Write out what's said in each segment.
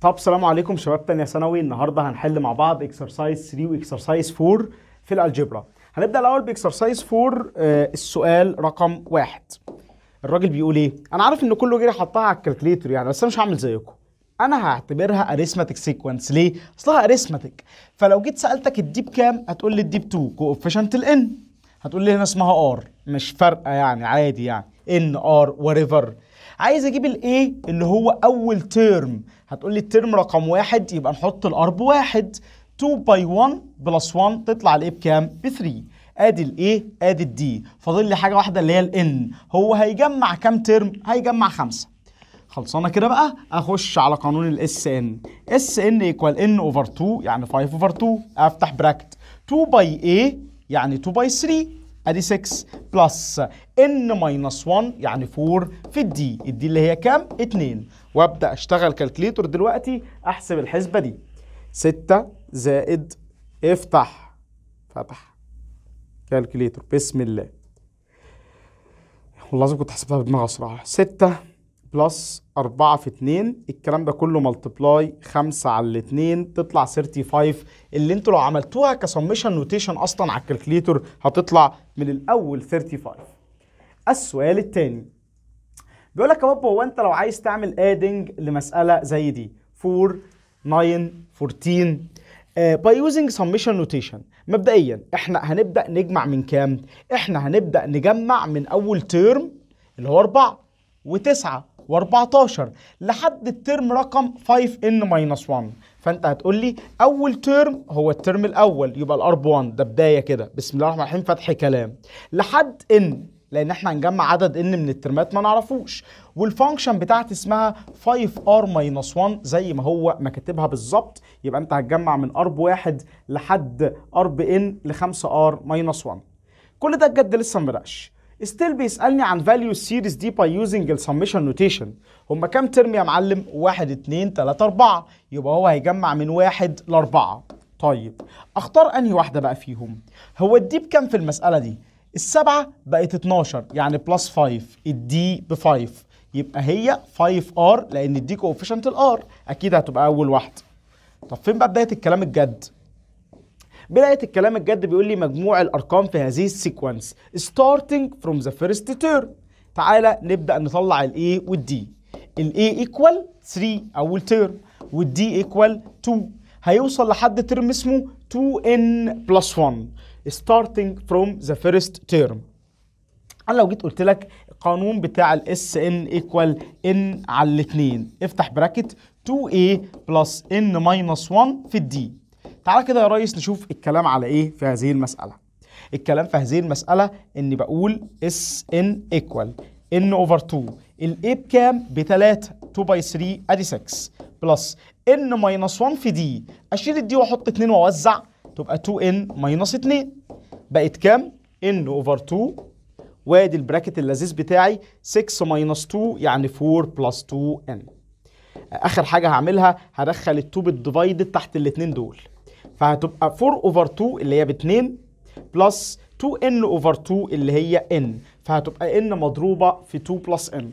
طب السلام عليكم شباب تانية ثانوي النهارده هنحل مع بعض اكسرسايز 3 واكسرسايز 4 في الالجبرا هنبدا الاول باكسرسايز 4 آه السؤال رقم واحد الراجل بيقول ايه انا عارف ان كله جري حطها على الكالكليتر يعني بس انا مش هعمل زيكم انا هعتبرها اريثماتيك سيكونس ليه اصلها اريثماتيك فلو جيت سالتك الديب كام؟ هتقول لي الديب 2 كوفيشنت الان هتقول لي هنا اسمها ار مش فارقه يعني عادي يعني ان ار وريفر عايز اجيب الايه اللي هو اول تيرم هتقول لي الترم رقم واحد يبقى نحط الأرب واحد 2 باي 1 بلس 1 تطلع الايه بكام؟ ب 3 ادي الايه ادي الدي فاضل لي حاجه واحده اللي هي الان هو هيجمع كام ترم؟ هيجمع خمسه خلصانه كده بقى اخش على قانون الاس ان اس ان ايكوال ان اوفر 2 يعني 5 اوفر 2 افتح براكت 2 باي اي يعني 2 باي 3 ادي 6 بلس ان ماينس 1 يعني 4 في الدي الدي اللي هي كام؟ 2 وابدا اشتغل كالكليتور دلوقتي احسب الحسبه دي 6 زائد افتح فتح كالكليتور بسم الله والله لازم كنت حسبتها بدماغي الصراحه 6 بلس 4 في 2 الكلام ده كله ملتبلاي 5 على 2 تطلع 35 اللي انتوا لو عملتوها كسميشن نوتيشن اصلا على الكالكليتور هتطلع من الاول 35 السؤال الثاني بيقول لك يا بابا هو انت لو عايز تعمل ادنج لمساله زي دي 4 9 14 باي يوزنج سميشن نوتيشن مبدئيا احنا هنبدا نجمع من كام احنا هنبدا نجمع من اول ترم اللي هو 4 و9 و14 لحد الترم رقم 5n 1 فانت هتقول لي اول ترم هو الترم الاول يبقى الارب 1 ده بدايه كده بسم الله الرحمن الرحيم فتح كلام لحد ان لان احنا هنجمع عدد ان من الترمات ما نعرفوش والفانكشن بتاعتي اسمها 5r 1 زي ما هو ما كاتبها بالظبط يبقى انت هتجمع من r بواحد لحد r بn ل 5r 1 كل ده بجد لسه مبدأش ستيل بيسالني عن فاليو السيريز دي باي يوزنج السمشن نوتيشن هما كام ترم يا معلم 1 2 3 4 يبقى هو هيجمع من 1 ل 4 طيب اختار انهي واحده بقى فيهم هو الديب كام في المساله دي السبعة بقت 12 يعني بلس 5 الدي ب 5 يبقى هي 5 ار لان الدي كوفيشنت الار اكيد هتبقى اول واحده طب فين بقى بدايه الكلام الجد بدايه الكلام الجد بيقول لي مجموع الارقام في هذه السيكونس starting from the first term تعالى نبدا نطلع D. والدي A ايكوال 3 اول ترم والدي ايكوال 2 هيوصل لحد ترم اسمه 2n بلس 1 starting from the first term انا لو جيت قلت لك القانون بتاع S N ايكوال n على الاثنين افتح براكت 2a plus n minus 1 في D. تعالى كده يا ريس نشوف الكلام على ايه في هذه المساله الكلام في هذه المساله اني بقول S N ايكوال N over 2 A بكام ب 3 2 باي 3 ادي 6 بلس n ماينس 1 في دي اشيل D واحط 2 واوزع تبقى 2n ماينص 2 بقت كام؟ n اوفر 2 وادي البراكت اللذيذ بتاعي 6 ماينص 2 يعني 4 بلس 2n اخر حاجه هعملها هدخل ال2 بالديفايد تحت الاتنين دول فهتبقى 4 اوفر 2 اللي هي ب 2 بلس 2n اوفر 2 اللي هي n فهتبقى n مضروبه في 2 بلس n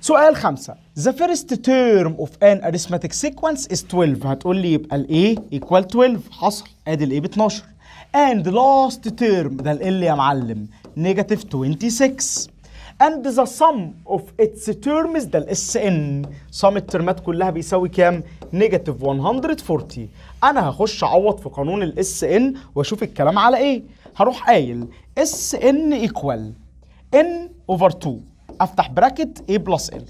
سؤال خمسة The first term of an arithmetic sequence is 12 هتقول لي يبقى الـ A equal 12 حصل ادي الـ A ب 12 and the last term ده الـ L يا معلم negative 26 and the sum of its terms ده ال SN sum الترمات كلها بيساوي كام؟ negative 140 أنا هخش أعوض في قانون ال SN وأشوف الكلام على إيه هروح قايل SN equal N over 2 افتح براكت A بلس ال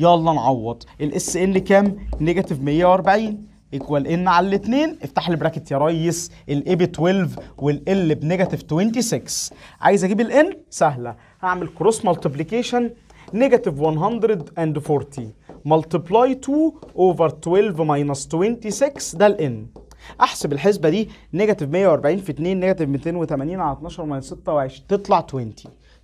يلا نعوض الاس ال كام؟ نيجاتيف 140 ايكوال ان على الاثنين افتح لي براكت يا ريس الاي ب 12 والال بنيجاتيف 26 عايز اجيب الان سهله هعمل كروس مالتيبليكيشن نيجاتيف 140 ملتبلاي 2 اوفر 12 ماينس 26 ده الان احسب الحسبه دي نيجاتيف 140 في 2 نيجاتيف 280 على 12 ماينس 26 تطلع 20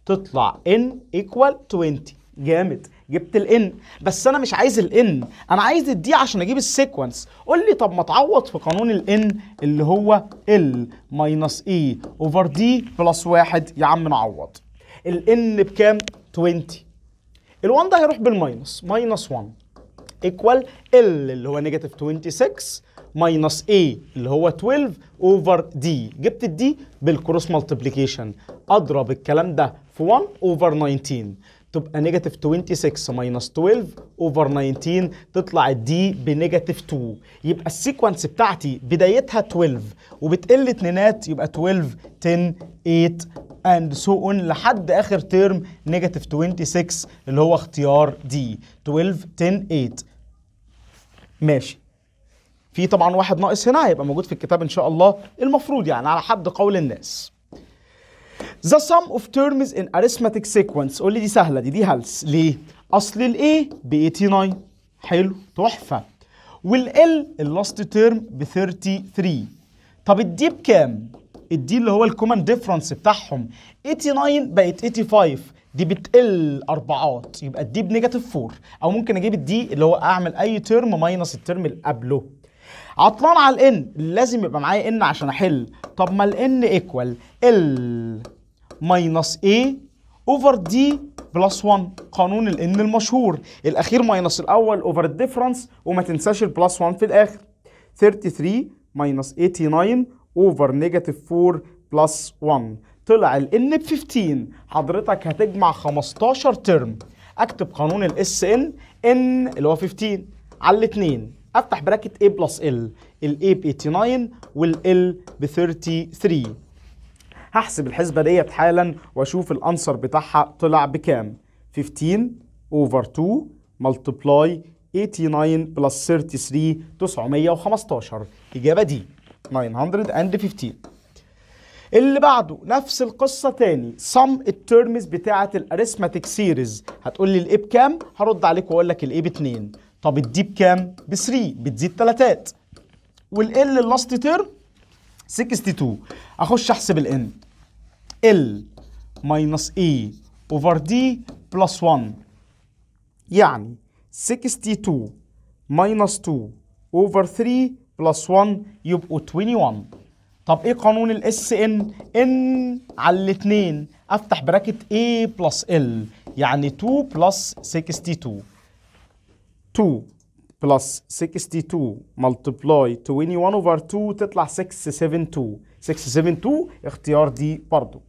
تطلع n equal 20 جامد جبت الان بس انا مش عايز الان انا عايز الدي عشان اجيب السيكونس قول لي طب ما تعوض في قانون الان اللي هو ال ماينس اي اوفر دي بلس واحد يا عم نعوض الان بكام 20 ال1 ده هيروح بالماينس ماينس 1 ايكوال ال اللي هو نيجاتيف 26 ماينس اي اللي هو 12 اوفر دي جبت الدي بالكروس مالتيبليكيشن اضرب الكلام ده في 1 اوفر 19 تبقى نيجاتيف 26 ماينس 12 اوفر 19 تطلع الدي بنيجاتيف 2 يبقى السيكونس بتاعتي بدايتها 12 وبتقل اتنينات يبقى 12 10 8 and so on لحد اخر ترم نيجاتيف 26 اللي هو اختيار دي 12 10 8 ماشي في طبعا واحد ناقص هنا هيبقى موجود في الكتاب ان شاء الله المفروض يعني على حد قول الناس The sum of terms in arithmetic sequence قول لي دي سهلة دي دي هلس ليه؟ أصل ال A ب 89 حلو تحفة وال L اللاست تيرم ب 33 طب D بكام؟ D اللي هو الكومن ديفرنس بتاعهم 89 بقت 85 دي بتقل اربعات يبقى الدي بنيجاتيف 4 او ممكن اجيب الدي اللي هو اعمل اي ترم ماينس الترم اللي قبله عطلان على الان لازم يبقى معايا ان عشان احل طب ما الان ايكوال ال ماينس A اوفر دي بلس 1 قانون الان المشهور الاخير ماينس الاول اوفر الديفرنس وما تنساش البلس 1 في الاخر 33 ماينس 89 اوفر نيجاتيف 4 بلس 1 طلع الان ب 15 حضرتك هتجمع 15 ترم اكتب قانون الاس ان ان اللي هو 15 على الاثنين افتح براكت A بلس L ال A ب 89 وال L ب 33 هحسب الحسبة ديت حالا واشوف الانسر بتاعها طلع بكام 15 over 2 multiply 89 plus 33 915 إجابة دي 915 اللي بعده نفس القصة تاني sum الترمز بتاعة الاريثماتيك سيريز هتقول لي الايه بكام هرد عليك واقول لك الايه باتنين طب الدي بكام ب 3 بتزيد تلاتات والال اللاست ترم 62 اخش احسب الان ال minus e over d plus 1 يعني 62 minus 2 over 3 plus 1 يبقوا 21 طب ايه قانون الاس ان ان على الاثنين افتح براكت a plus l يعني 2 plus 62 2 plus 62 multiply 21 over 2 تطلع 672 672 اختيار دي برضو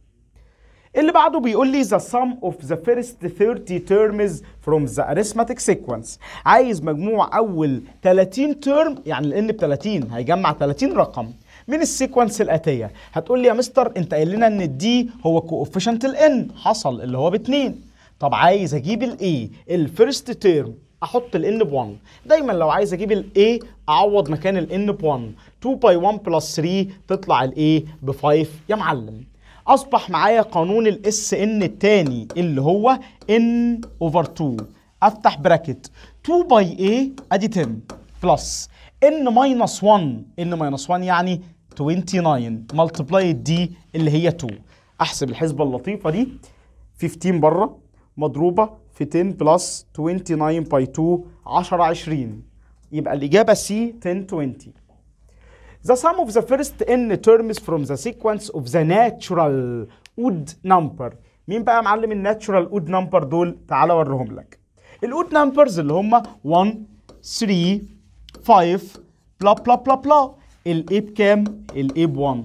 اللي بعده بيقول لي the sum of the first 30 terms from the arithmetic sequence عايز مجموع اول 30 term يعني الان ب 30 هيجمع 30 رقم من السيكونس الاتيه هتقول لي يا مستر انت قايل لنا ان الدي هو كوفيشنت الان حصل اللي هو باتنين طب عايز اجيب الاي الفيرست تيرم احط الان ب 1 دايما لو عايز اجيب الاي اعوض مكان الان ب 1 2 باي 1 بلس 3 تطلع الاي ب 5 يا معلم اصبح معايا قانون الاس ان الثاني اللي هو ان اوفر 2 افتح براكت 2 باي اي ادي 10 بلس ان ماينس 1 ان ماينس 1 يعني 29 ملتبلاي دي اللي هي 2 احسب الحسبه اللطيفه دي 15 بره مضروبه في 10 بلس 29 باي 2 10 20 يبقى الاجابه سي 10 20 The sum of the first n terms from the sequence of the natural odd number مين بقى يا معلم natural odd number دول تعالى اوريهم لك الاود numbers اللي هم 1 3 5 بلا بلا بلا بلا A بكام A ب 1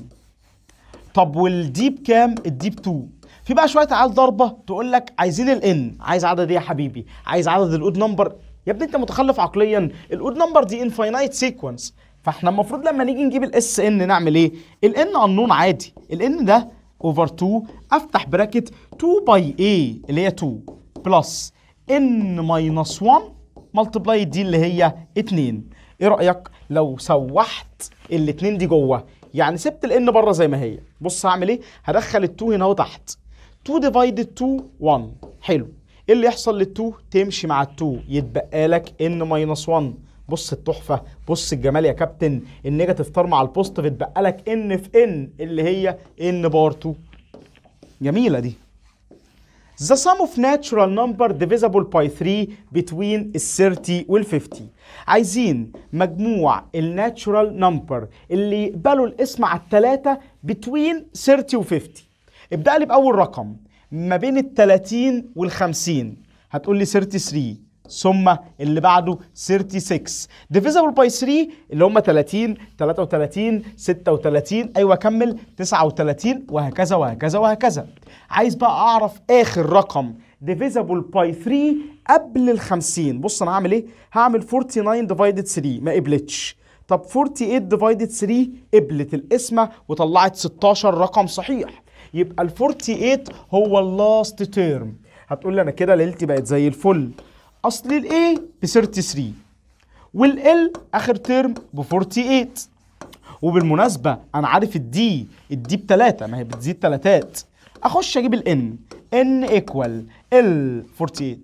طب D بكام D ب 2 في بقى شويه عيال ضربه تقول لك عايزين ال N، عايز عدد ايه يا حبيبي عايز عدد الاود نمبر يا ابني انت متخلف عقليا الاود نمبر دي انفاينايت سيكونس فاحنا المفروض لما نيجي نجيب الاس ان نعمل ايه الان انون عادي الان ده اوفر 2 افتح براكت 2 باي اي اللي هي 2 بلس ان ماينس 1 ملتبلاي دي اللي هي 2 ايه رايك لو سوحت الاثنين دي جوه يعني سبت الان بره زي ما هي بص هعمل ايه هدخل ال2 هنا وتحت 2 ديفايدد 2 1 حلو ايه اللي يحصل لل2 تمشي مع ال2 يتبقى لك ان ماينس 1 بص التحفه بص الجمال يا كابتن النيجاتيف طار مع البوست اتبقى لك ان في ان اللي هي ان بار 2 جميله دي The sum of natural number divisible by 3 between ال 30 وال 50 عايزين مجموع الناتشورال نمبر اللي يقبلوا الاسم على الثلاثة between 30 و 50 ابدأ لي بأول رقم ما بين ال 30 وال 50 هتقول لي 33 ثم اللي بعده 36 ديفيزبل باي 3 اللي هم 30 33 36 ايوه كمل 39 وهكذا وهكذا وهكذا عايز بقى اعرف اخر رقم ديفيزبل باي 3 قبل ال 50 بص انا هعمل ايه هعمل 49 ديفايدد 3 ما قبلتش طب 48 ديفايدد 3 قبلت القسمه وطلعت 16 رقم صحيح يبقى ال 48 هو اللاست تيرم هتقول لي انا كده ليلتي بقت زي الفل اصل A ب 33 L اخر ترم ب 48 وبالمناسبه انا عارف ال D ب 3 ما هي بتزيد ثلاثات اخش اجيب N N ايكوال L 48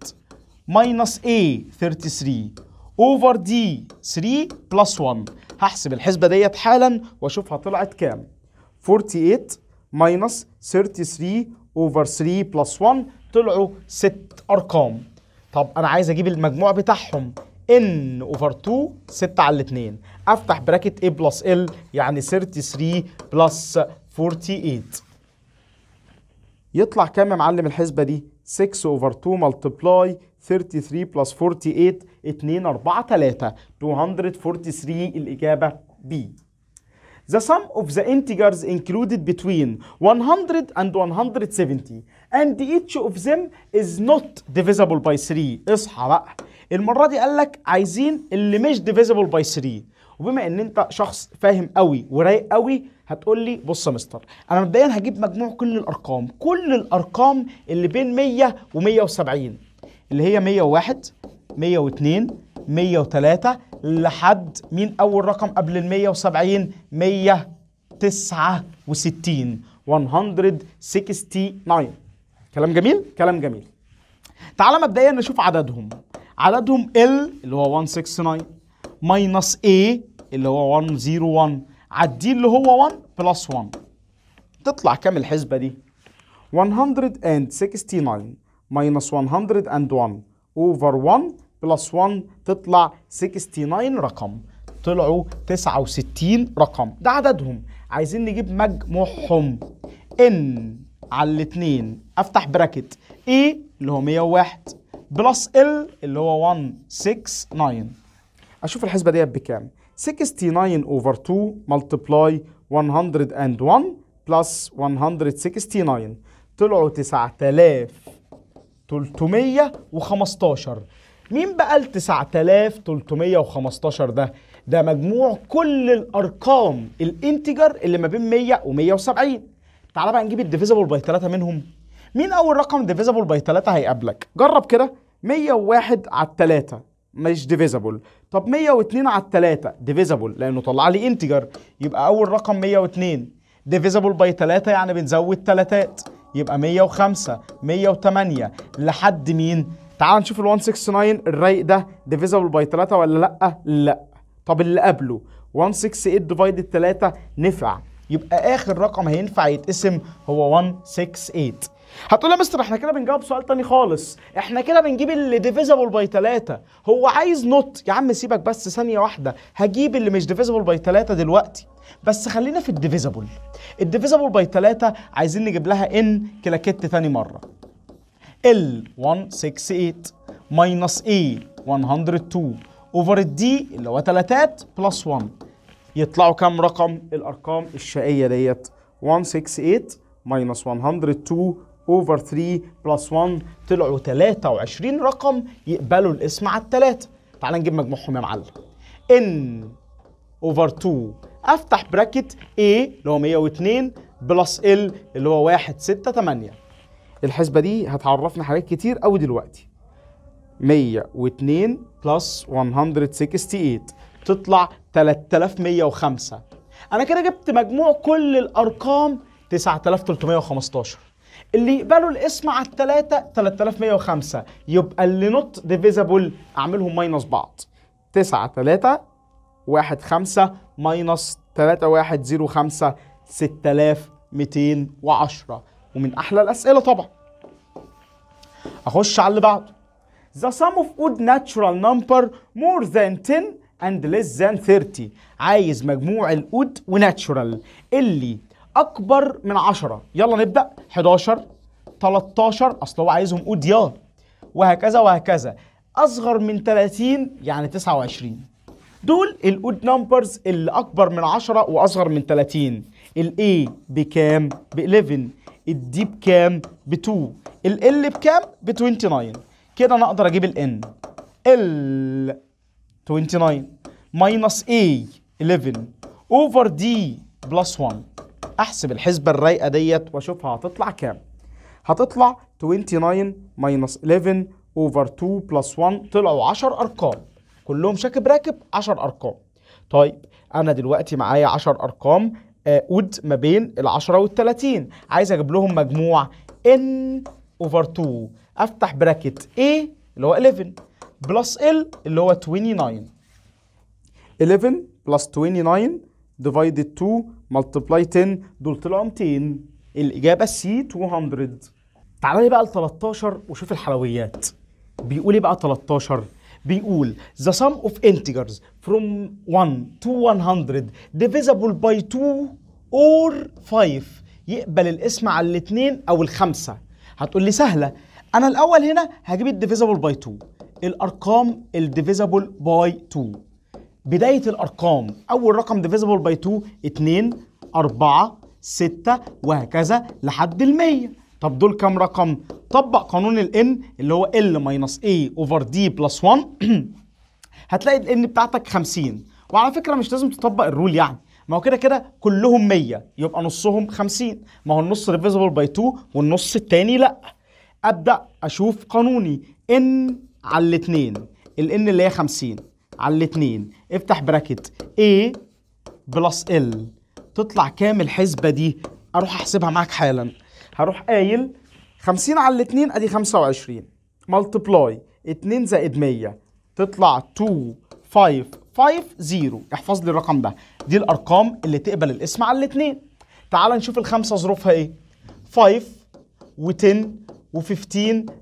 minus A 33 اوفر D 3 بلس 1 هحسب الحسبه ديت حالا واشوفها طلعت كام 48 minus 33 اوفر 3 بلس 1 طلعوا ست ارقام طب انا عايز اجيب المجموع بتاعهم ان اوفر 2 6 على 2 افتح براكت a بلس ال يعني 33 بلس 48 يطلع كام يا معلم الحسبه دي 6 اوفر 2 ملتبلاي 33 بلس 48 2 4 3 243 الاجابه بي The sum of the integers included between 100 and 170 and each of them is not divisible by 3 اصحى بقى المره دي قال لك عايزين اللي مش divisible by 3 وبما ان انت شخص فاهم قوي ورايق قوي هتقول لي بص يا مستر انا مبدئيا هجيب مجموع كل الارقام كل الارقام اللي بين 100 و170 اللي هي 101 102 103 لحد مين اول رقم قبل ال 170 169 169 كلام جميل كلام جميل تعالى مبدئيا نشوف عددهم عددهم L اللي هو 169 ماينص A اللي هو 101 عديه اللي هو 1 بلس 1 تطلع كام الحسبة دي 169 ماينص 101 اوفر 1 بلس 1 تطلع 69 رقم طلعوا 69 رقم ده عددهم عايزين نجيب مجموعهم ان على الاثنين افتح براكت A e اللي هو 101 بلس L اللي هو 169 اشوف الحسبه ديت بكام 69 اوفر 2 ملتبلاي 101 بلس 169 طلعوا 9315 مين بقى ال 9315 ده؟ ده مجموع كل الارقام الانتجر اللي ما بين 100 و 170 تعالى بقى نجيب الديفيزبل باي 3 منهم مين اول رقم ديفيزبل باي 3 هيقابلك جرب كده 101 على 3 مش ديفيزبل طب 102 على 3 ديفيزبل لانه طلع لي انتجر يبقى اول رقم 102 ديفيزبل باي 3 يعني بنزود ثلاثات يبقى 105 108 لحد مين تعال نشوف ال 169 الرايق ده ديفيزبل باي 3 ولا لا لا طب اللي قبله 168 ديفايد 3 نفع يبقى اخر رقم هينفع يتقسم هو 168 هتقول يا مستر احنا كده بنجاوب سؤال تاني خالص احنا كده بنجيب اللي ديفيزبل باي 3 هو عايز نوت يا عم سيبك بس ثانيه واحده هجيب اللي مش ديفيزبل باي 3 دلوقتي بس خلينا في الديفيزبل الديفيزبل باي 3 عايزين نجيب لها ان كلاكيت تاني مره ال 168 ماينص اي 102 اوفر الدي اللي هو تلاتات بلس 1 يطلعوا كام رقم الارقام الشقيه ديت 168 minus 102 اوفر 3 بلس 1 طلعوا 23 رقم يقبلوا الاسم على الثلاثه تعال نجيب مجموعهم يا معلم ان اوفر 2 افتح براكت A اللي هو 102 بلس L اللي هو 168 الحسبه دي هتعرفنا حاجات كتير قوي دلوقتي 102 بلس 168 تطلع 3105 انا كده جبت مجموع كل الارقام 9315 اللي يقبلوا الاسم على الثلاثة 3105 يبقى اللي نوت ديفيزابل اعملهم ماينس بعض 9 3 1 5 ماينس 3 1 0 5 6210 ومن احلى الاسئله طبعا اخش على اللي بعده The sum of odd natural number more than 10 and less than 30 عايز مجموع الأود وناتشورال اللي أكبر من 10 يلا نبدأ 11 13 أصل هو عايزهم أود يا وهكذا وهكذا أصغر من 30 يعني 29 دول الأود نمبرز اللي أكبر من 10 وأصغر من 30 الاي بكام؟ ب 11 الدي بكام؟ ب 2 ال بكام؟ ب 29 كده أنا أقدر أجيب ال N ال 29 minus A 11 over D plus 1 احسب الحسبة الرايقة ديت واشوفها هتطلع كام هتطلع 29 minus 11 over 2 plus 1 طلعوا 10 ارقام كلهم شاكب راكب 10 ارقام طيب انا دلوقتي معايا 10 ارقام اود آه، ما بين ال10 وال30 عايز اجيب لهم مجموع n over 2 افتح براكت a اللي هو 11 بلس ال اللي هو 29 11 بلس 29 ديفايدد 2 ملتبلاي 10 دول طلعوا 200 الاجابه سي 200 تعالى لي بقى ل 13 وشوف الحلويات بيقول ايه بقى 13 بيقول the sum of integers from 1 to 100 divisible by 2 or 5 يقبل الاسم على الاثنين او الخمسه هتقول لي سهله انا الاول هنا هجيب الديفيزابل باي 2 الارقام الديفيزابل باي 2 بدايه الارقام اول رقم ديفيزابل باي 2 2 4 6 وهكذا لحد ال 100 طب دول كام رقم طبق قانون ال ان اللي هو ال ماينص اي اوفر دي بلس 1 هتلاقي ال ان بتاعتك 50 وعلى فكره مش لازم تطبق الرول يعني ما هو كده كده كلهم 100 يبقى نصهم 50 ما هو النص ديفيزبل باي 2 والنص التاني لا ابدا اشوف قانوني ان على الاثنين ال n اللي هي 50 على الاثنين افتح براكت A بلس L تطلع كام الحسبة دي اروح احسبها معاك حالا هروح قايل 50 على الاثنين ادي 25 ملتبلاي 2 زائد 100 تطلع 2 5 5 0 احفظ لي الرقم ده دي الارقام اللي تقبل الاسم على الاثنين تعال نشوف الخمسه ظروفها ايه 5 و10 و15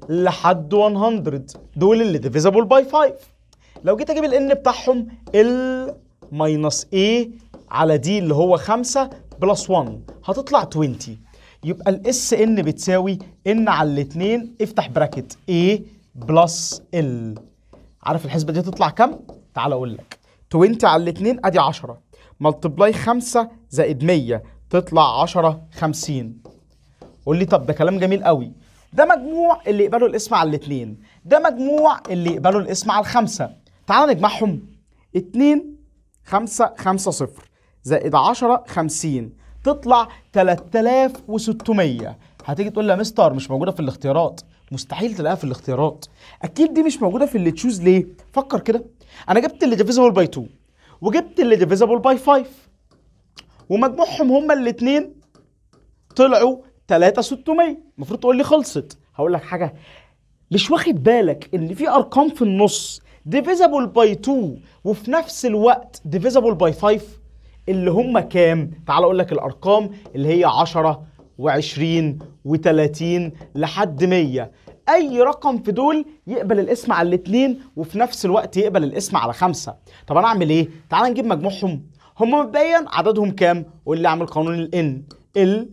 لحد 100 دول اللي ديفيزابل باي 5 لو جيت اجيب الان بتاعهم ال ماينص ايه على دي اللي هو 5 بلس 1 هتطلع 20 يبقى الاس ان بتساوي ان على الاثنين افتح براكت اي بلس ال عارف الحسبه دي تطلع كام؟ تعال اقول لك 20 على الاثنين ادي 10 ملتبلاي 5 زائد 100 تطلع 10 50 قول لي طب ده كلام جميل قوي ده مجموع اللي يقبلوا الاسم على الاثنين ده مجموع اللي يقبلوا الاسم على الخمسة تعال نجمعهم 2 5 5 0 زائد 10 50 تطلع 3600 هتيجي تقول لي يا مستر مش موجودة في الاختيارات مستحيل تلاقيها في الاختيارات اكيد دي مش موجودة في اللي تشوز ليه فكر كده انا جبت اللي ديفيزبل باي 2 وجبت اللي ديفيزبل باي 5 ومجموعهم هما الاثنين طلعوا 3600 المفروض تقول لي خلصت هقول لك حاجه مش واخد بالك ان في ارقام في النص ديفيزابل باي 2 وفي نفس الوقت ديفيزابل باي 5 اللي هم كام تعال اقول لك الارقام اللي هي 10 و20 و30 لحد 100 اي رقم في دول يقبل القسم على الاثنين وفي نفس الوقت يقبل القسم على خمسة طب انا اعمل ايه تعال نجيب مجموعهم هم مبدئيا عددهم كام قول لي اعمل قانون الان ال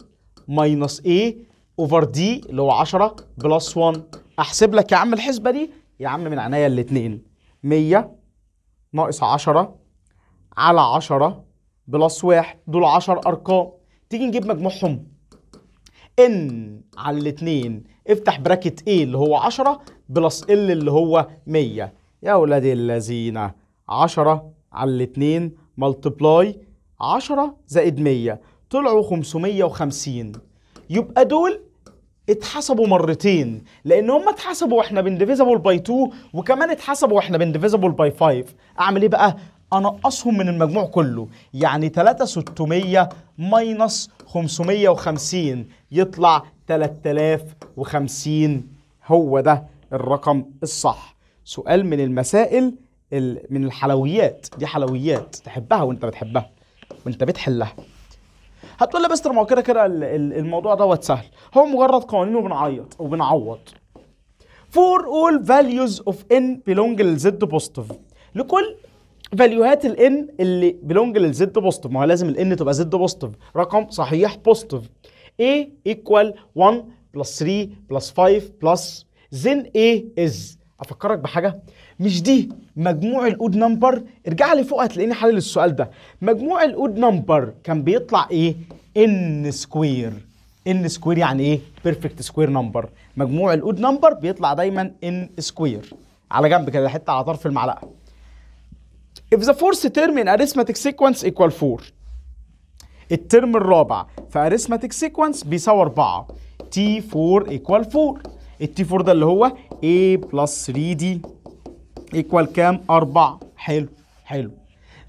ماينس A اوفر دي اللي هو 10 بلس 1 احسب لك يا عم الحسبه دي يا عم من عينيا الاثنين 100 ناقص 10 على 10 بلس 1 دول 10 ارقام تيجي نجيب مجموعهم ان على الاثنين افتح براكت A اللي هو 10 بلس L اللي هو 100 يا ولاد الذين 10 على الاثنين ملتبلاي 10 زائد 100 طلعوا 550 يبقى دول اتحسبوا مرتين لان هم اتحسبوا واحنا بنديفيزبل باي 2 وكمان اتحسبوا واحنا بنديفيزبل باي 5 اعمل ايه بقى انقصهم من المجموع كله يعني 3600 ماينص 550 يطلع 3050 هو ده الرقم الصح سؤال من المسائل من الحلويات دي حلويات تحبها وانت بتحبها وانت بتحلها هتقول لي بس ما هو كده كده الموضوع دوت سهل هو مجرد قوانين وبنعيط وبنعوض for all values of n belong للزد بوزيتيف لكل فاليوهات ال n اللي بيلونج للزد بوزيتيف ما هو لازم ال n تبقى زد بوزيتيف رقم صحيح بوزيتيف a equal 1 plus 3 plus 5 plus then a is افكرك بحاجه مش دي مجموع الاود نمبر ارجع لي فوق هتلاقيني حلل السؤال ده مجموع الاود نمبر كان بيطلع ايه ان سكوير ان سكوير يعني ايه بيرفكت سكوير نمبر مجموع الاود نمبر بيطلع دايما ان سكوير على جنب كده حته على طرف المعلقه if the fourth term in arithmetic sequence equal 4 الترم الرابع في arithmetic sequence بيساوي 4 t4 equal 4 t 4 ده اللي هو a plus 3d equal كام؟ 4 حلو حلو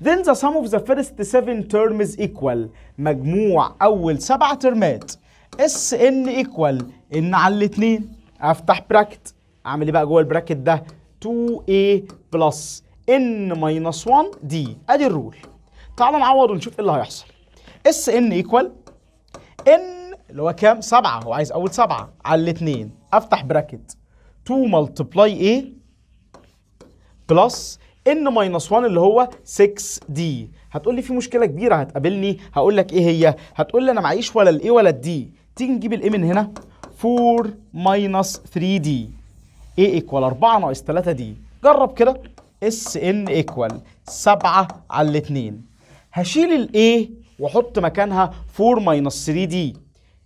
Then the sum of the first seven terms equal مجموع أول سبع ترمات اس ان equal ان على الاتنين أفتح براكت أعمل إيه بقى جوه البراكت ده 2a plus n minus 1 دي أدي الرول تعالى نعوض ونشوف إيه اللي هيحصل اس ان equal n اللي هو كام؟ سبعة هو عايز أول سبعة على الاتنين أفتح براكت 2 multiply a بلس ان ماينس 1 اللي هو 6 دي هتقول لي في مشكله كبيره هتقابلني هقول لك ايه هي هتقول لي انا معيش ولا الاي ولا الدي تيجي نجيب الاي من هنا 4 ماينس 3 دي ايه ايكوال 4 ناقص 3 دي جرب كده اس ان ايكوال 7 على 2 هشيل الاي واحط مكانها 4 ماينس 3 دي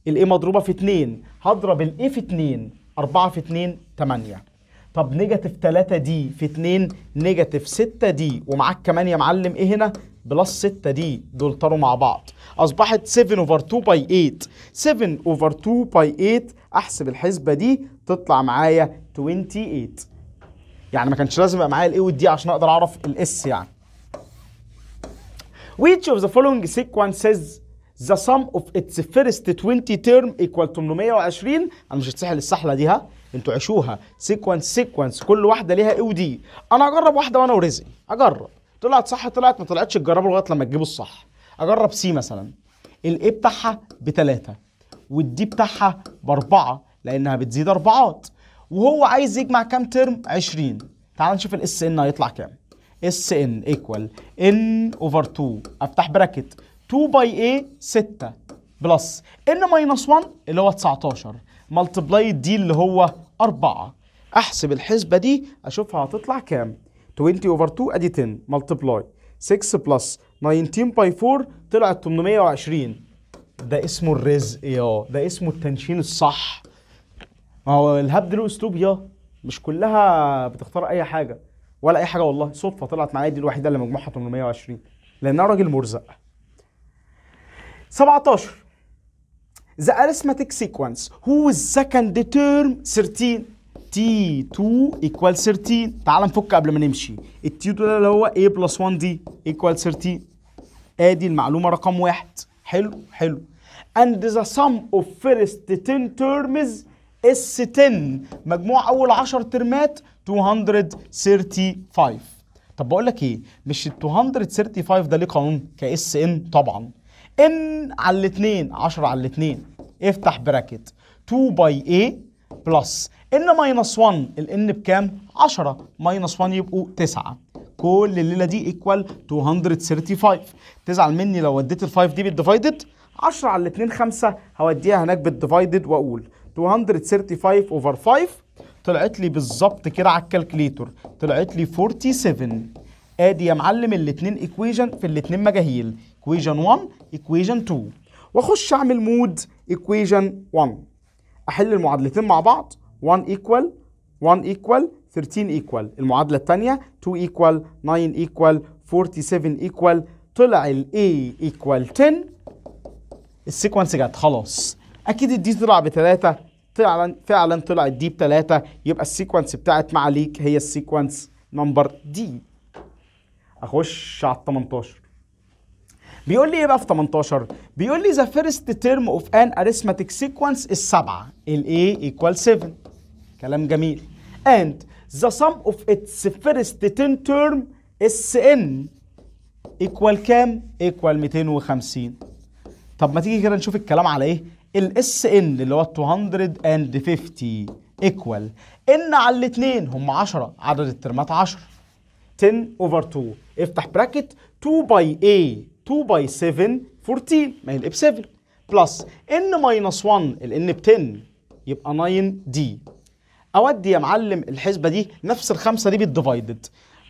الاي مضروبه في 2 هضرب الاي في 2 4 في 2 8 طب نيجاتيف 3 دي في 2 نيجاتيف 6 دي ومعاك كمان يا معلم ايه هنا بلس 6 دي دول طاروا مع بعض اصبحت 7 اوفر 2 باي 8 7 اوفر 2 باي 8 احسب الحسبه دي تطلع معايا 28 يعني ما كانش لازم يبقى معايا الاي والدي عشان اقدر اعرف الاس يعني Which of the following sequences the sum of its first 20 term equal to 820 انا مش هتسحل السحله دي ها انتوا عشوها سيكونس سيكونس كل واحده ليها اي e ودي انا هجرب واحده وانا ورزقي اجرب طلعت صح طلعت ما طلعتش تجربوا لغايه لما تجيبوا الصح اجرب سي مثلا الاي بتاعها بتلاتة والدي بتاعها باربعة لانها بتزيد اربعات وهو عايز يجمع كام ترم 20 تعال نشوف الاس ان هيطلع كام اس ان ايكوال ان اوفر 2 افتح براكت 2 باي ايه 6 بلس ان ماينس 1 اللي هو 19 ملتبلاي دي اللي هو 4 احسب الحسبه دي اشوفها هتطلع كام 20 اوفر 2 ادي 10 ملتبلاي 6 بلس 19 باي 4 طلعت 820 ده اسمه الرزق يا ده اسمه التنشين الصح ما هو الهبد له اسلوب يا مش كلها بتختار اي حاجه ولا اي حاجه والله صدفه طلعت معايا دي الوحيده اللي مجموعها 820 لانها راجل مرزق 17 the arithmetic sequence whose second term 13 T2 equal 13 تعال نفك قبل ما نمشي ال T2 ده اللي هو A plus 1D equal 13 ادي المعلومة رقم واحد حلو حلو and the sum of first 10 terms is 10 مجموع أول 10 ترمات 235 طب بقول لك ايه مش ال 235 ده ليه قانون كاس ان طبعا ان على الاثنين 10 على الاثنين افتح براكت 2 باي A بلس ان ماينس 1 ال ان بكام؟ 10 ماينس 1 يبقوا 9 كل الليله دي ايكوال 235 تزعل مني لو وديت ال 5 دي بالديفايدد 10 على الاثنين 5 هوديها هناك بالديفايدد واقول 235 اوفر 5 طلعت لي بالظبط كده على الكالكليتور طلعت لي 47 ادي يا معلم الاثنين ايكويجن في الاثنين مجاهيل ايكويجن 1 ايكويجن 2 واخش اعمل مود equation 1 احل المعادلتين مع بعض 1 equal 1 equal 13 equal المعادلة الثانية 2 equal 9 equal 47 equal طلع ال A equal 10 السيكونس جت خلاص اكيد الدي طلع بثلاثة فعلا فعلا طلع الدي بثلاثة يبقى السيكونس بتاعت معاليك هي السيكونس نمبر دي اخش على الـ 18 بيقول لي ايه بقى في 18 بيقول لي ذا فيرست تيرم اوف ان اريثماتيك سيكونس السبعه الاي ايكوال 7 كلام جميل and the sum of its first 10 term اس ان ايكوال كام ايكوال 250 طب ما تيجي كده نشوف الكلام على ايه الاس ان اللي هو 250 ايكوال ان على الاثنين هم 10 عدد الترمات 10 10 اوفر 2 افتح براكت 2 باي a 2 باي 7 14 ما هي الاب 7 بلس ان ماينس 1 الان ب 10 يبقى 9 دي اودي يا معلم الحسبه دي نفس الخمسه دي بالديفايدد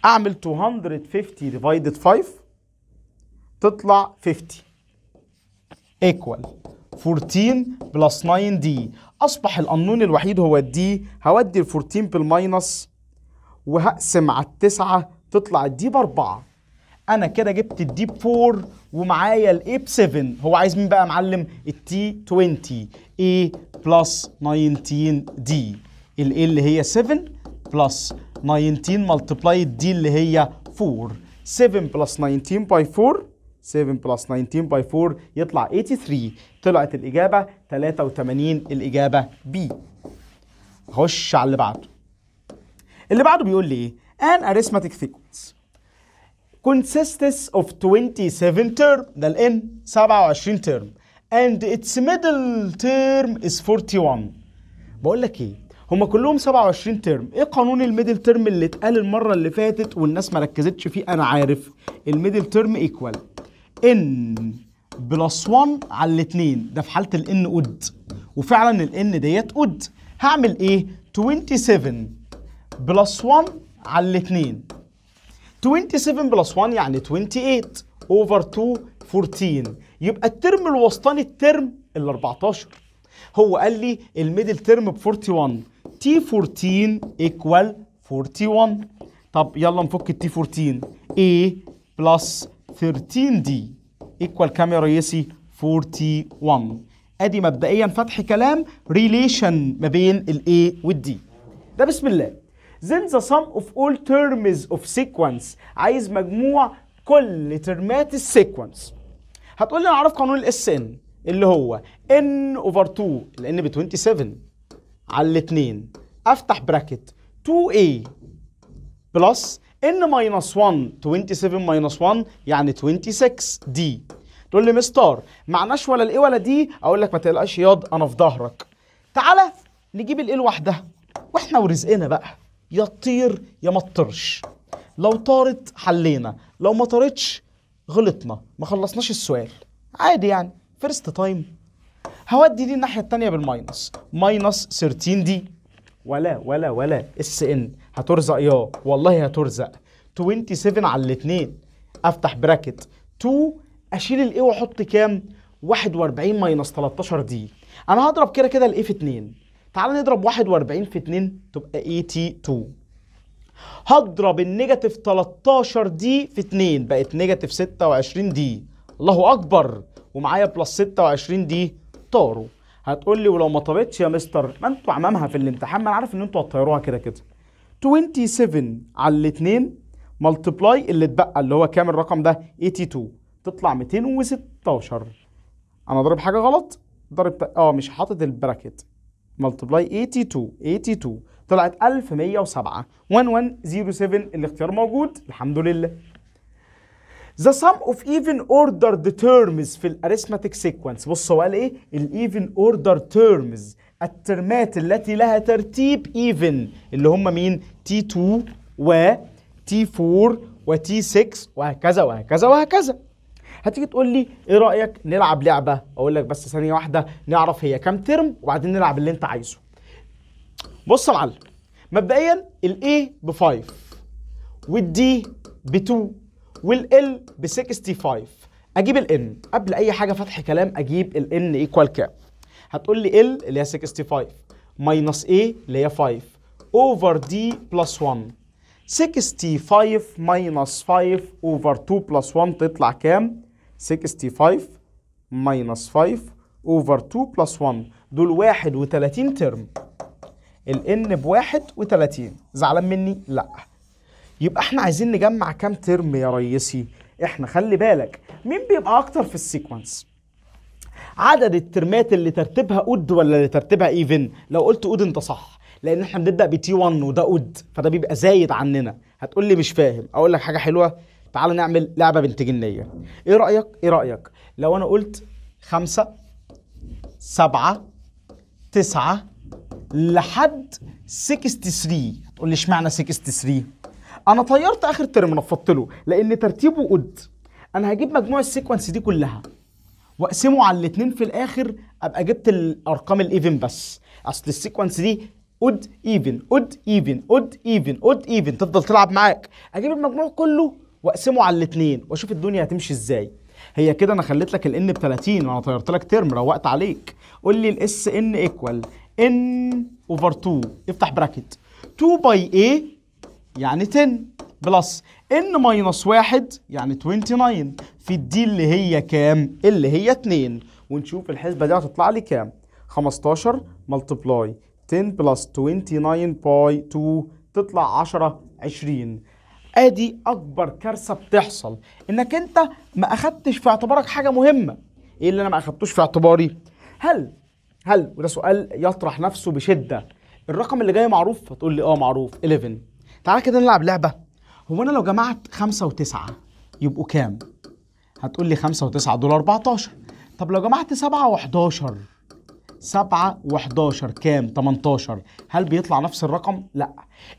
اعمل 250 ديفايدد 5 تطلع 50 ايكوال 14 بلس 9 دي اصبح القانون الوحيد هو الدي هودي ال 14 بالماينس وهقسم على التسعه تطلع الدي باربعه انا كده جبت الديب 4 ومعايا ب 7 هو عايز مين بقى يا معلم التي 20 اي بلس 19 دي الاي اللي هي 7 بلس 19 ملتبلاي الدي اللي هي 4 7 بلس 19 باي 4 7 بلس 19 باي 4 يطلع 83 طلعت الإجابة 83 الإجابة B خش على اللي بعده اللي بعده بيقول لي ايه؟ An arithmetic figure consists of 27 term ده N 27 term and its middle term is 41 بقول لك ايه هما كلهم 27 ترم ايه قانون الميدل ترم اللي اتقال المره اللي فاتت والناس ما ركزتش فيه انا عارف الميدل ترم ايكوال ان بلس 1 على الاتنين، ده في حاله الـ N اود وفعلا الـ N ديت اود هعمل ايه 27 بلس 1 على الاثنين 27 بلس 1 يعني 28 اوفر 2 14 يبقى الترم الوسطاني الترم ال 14 هو قال لي الميدل ترم ب 41 تي 14 ايكوال 41 طب يلا نفك التي 14 A بلس 13D ايكوال كام يا ريسي 41 ادي مبدئيا فتح كلام ريليشن ما بين ال A وال D ده بسم الله then the sum of all terms of sequence عايز مجموع كل ترمات السيكونس هتقول لي انا اعرف قانون الاس ان اللي هو ان اوفر 2 لان ب 27 على الاثنين افتح براكت 2a بلس ان ماينس 1 27 ماينس 1 يعني 26 دي تقول لي مستر معناش ولا الايه ولا دي اقول لك ما تقلقش ياض انا في ظهرك تعالى نجيب الايه لوحدها واحنا ورزقنا بقى يا تطير يا ما تطرش لو طارت حلينا لو ما طارتش غلطنا ما خلصناش السؤال عادي يعني فيرست تايم هودي دي الناحيه الثانيه بالماينس ماينس 13 دي ولا ولا ولا اس ان هترزق يا والله هترزق 27 على الاثنين افتح براكت 2 اشيل الايه واحط كام 41 ماينس 13 دي انا هضرب كده كده الايه في 2 تعال نضرب 41 في 2 تبقى 82 هضرب النيجاتيف 13 دي في 2 بقت نيجاتيف 26 دي الله اكبر ومعايا بلس 26 دي طاروا هتقول لي ولو ما طابتش يا مستر ما انتوا عمامها في الامتحان ما انا عارف ان انتوا هتطيروها كده كده 27 على الاثنين ملتبلاي اللي اتبقى اللي هو كام الرقم ده 82 تطلع 216 انا ضارب حاجه غلط ضارب اه مش حاطط البراكت ملتبلاي 82 82 طلعت 1107 1107 الاختيار موجود الحمد لله The sum of even ordered terms في الاريثماتيك sequence بص هو قال ايه؟ even ordered terms الترمات التي لها ترتيب even اللي هم مين؟ T2 و T4 و T6 وهكذا وهكذا وهكذا هتيجي تقول لي ايه رايك نلعب لعبه اقول لك بس ثانيه واحده نعرف هي كام ترم وبعدين نلعب اللي انت عايزه بص يا معلم مبدئيا الاي ب 5 والدي ب 2 والال ب 65 اجيب الان قبل اي حاجه فتح كلام اجيب الان ايكوال كام هتقول لي ال اللي هي 65 ماينص اي اللي هي 5 اوفر دي بلس 1 65 ماينص 5 اوفر 2 بلس 1 تطلع كام 65 minus 5 over 2 plus 1 دول 31 ترم n ب 31 زعلان مني؟ لا يبقى احنا عايزين نجمع كام ترم يا ريسي؟ احنا خلي بالك مين بيبقى اكتر في السيكونس؟ عدد الترمات اللي ترتيبها اود ولا اللي ترتيبها ايفن؟ لو قلت اود انت صح لان احنا بنبدا ب تي 1 وده اود فده بيبقى زايد عننا هتقول لي مش فاهم اقول لك حاجه حلوه تعالوا نعمل لعبه بنت جنيه ايه رايك ايه رايك لو انا قلت خمسة سبعة تسعة لحد 63 هتقول لي اشمعنى 63 انا طيرت اخر ترم نفضت له لان ترتيبه قد انا هجيب مجموع السيكونس دي كلها واقسمه على الاثنين في الاخر ابقى جبت الارقام الايفن بس اصل السيكونس دي اود ايفن اود ايفن اود ايفن اود ايفن تفضل تلعب معاك اجيب المجموع كله واقسمه على الاثنين واشوف الدنيا هتمشي ازاي هي كده انا خليت لك الان ب 30 وانا طيرت لك ترم روقت عليك قول لي الاس ان ايكوال ان اوفر 2 افتح براكت 2 باي ايه يعني 10 بلس ان ماينس 1 يعني 29 في الدي اللي هي كام اللي هي 2 ونشوف الحسبه دي هتطلع لي كام 15 ملتبلاي 10 بلس 29 باي 2 تطلع 10 20 ادي اكبر كارثه بتحصل انك انت ما اخدتش في اعتبارك حاجه مهمه ايه اللي انا ما اخدتوش في اعتباري هل هل وده سؤال يطرح نفسه بشده الرقم اللي جاي معروف هتقول لي اه معروف 11 تعال كده نلعب لعبه هو انا لو جمعت 5 و9 يبقوا كام هتقول لي 5 و9 دول 14 طب لو جمعت 7 و11 7 و11 كام 18 هل بيطلع نفس الرقم لا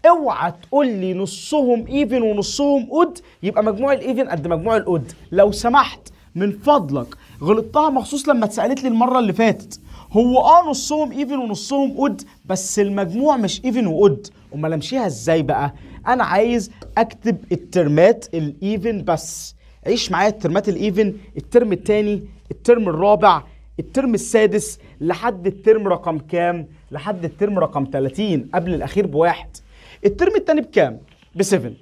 اوعى تقول لي نصهم ايفن ونصهم اود يبقى مجموع الايفن قد مجموع الاود لو سمحت من فضلك غلطتها مخصوص لما اتسالت لي المره اللي فاتت هو اه نصهم ايفن ونصهم اود بس المجموع مش ايفن واود امال امشيها ازاي بقى انا عايز اكتب الترمات الايفن بس عيش معايا الترمات الايفن الترم الثاني الترم الرابع الترم السادس لحد الترم رقم كام؟ لحد الترم رقم 30 قبل الأخير بواحد الترم التاني بكام؟ ب 7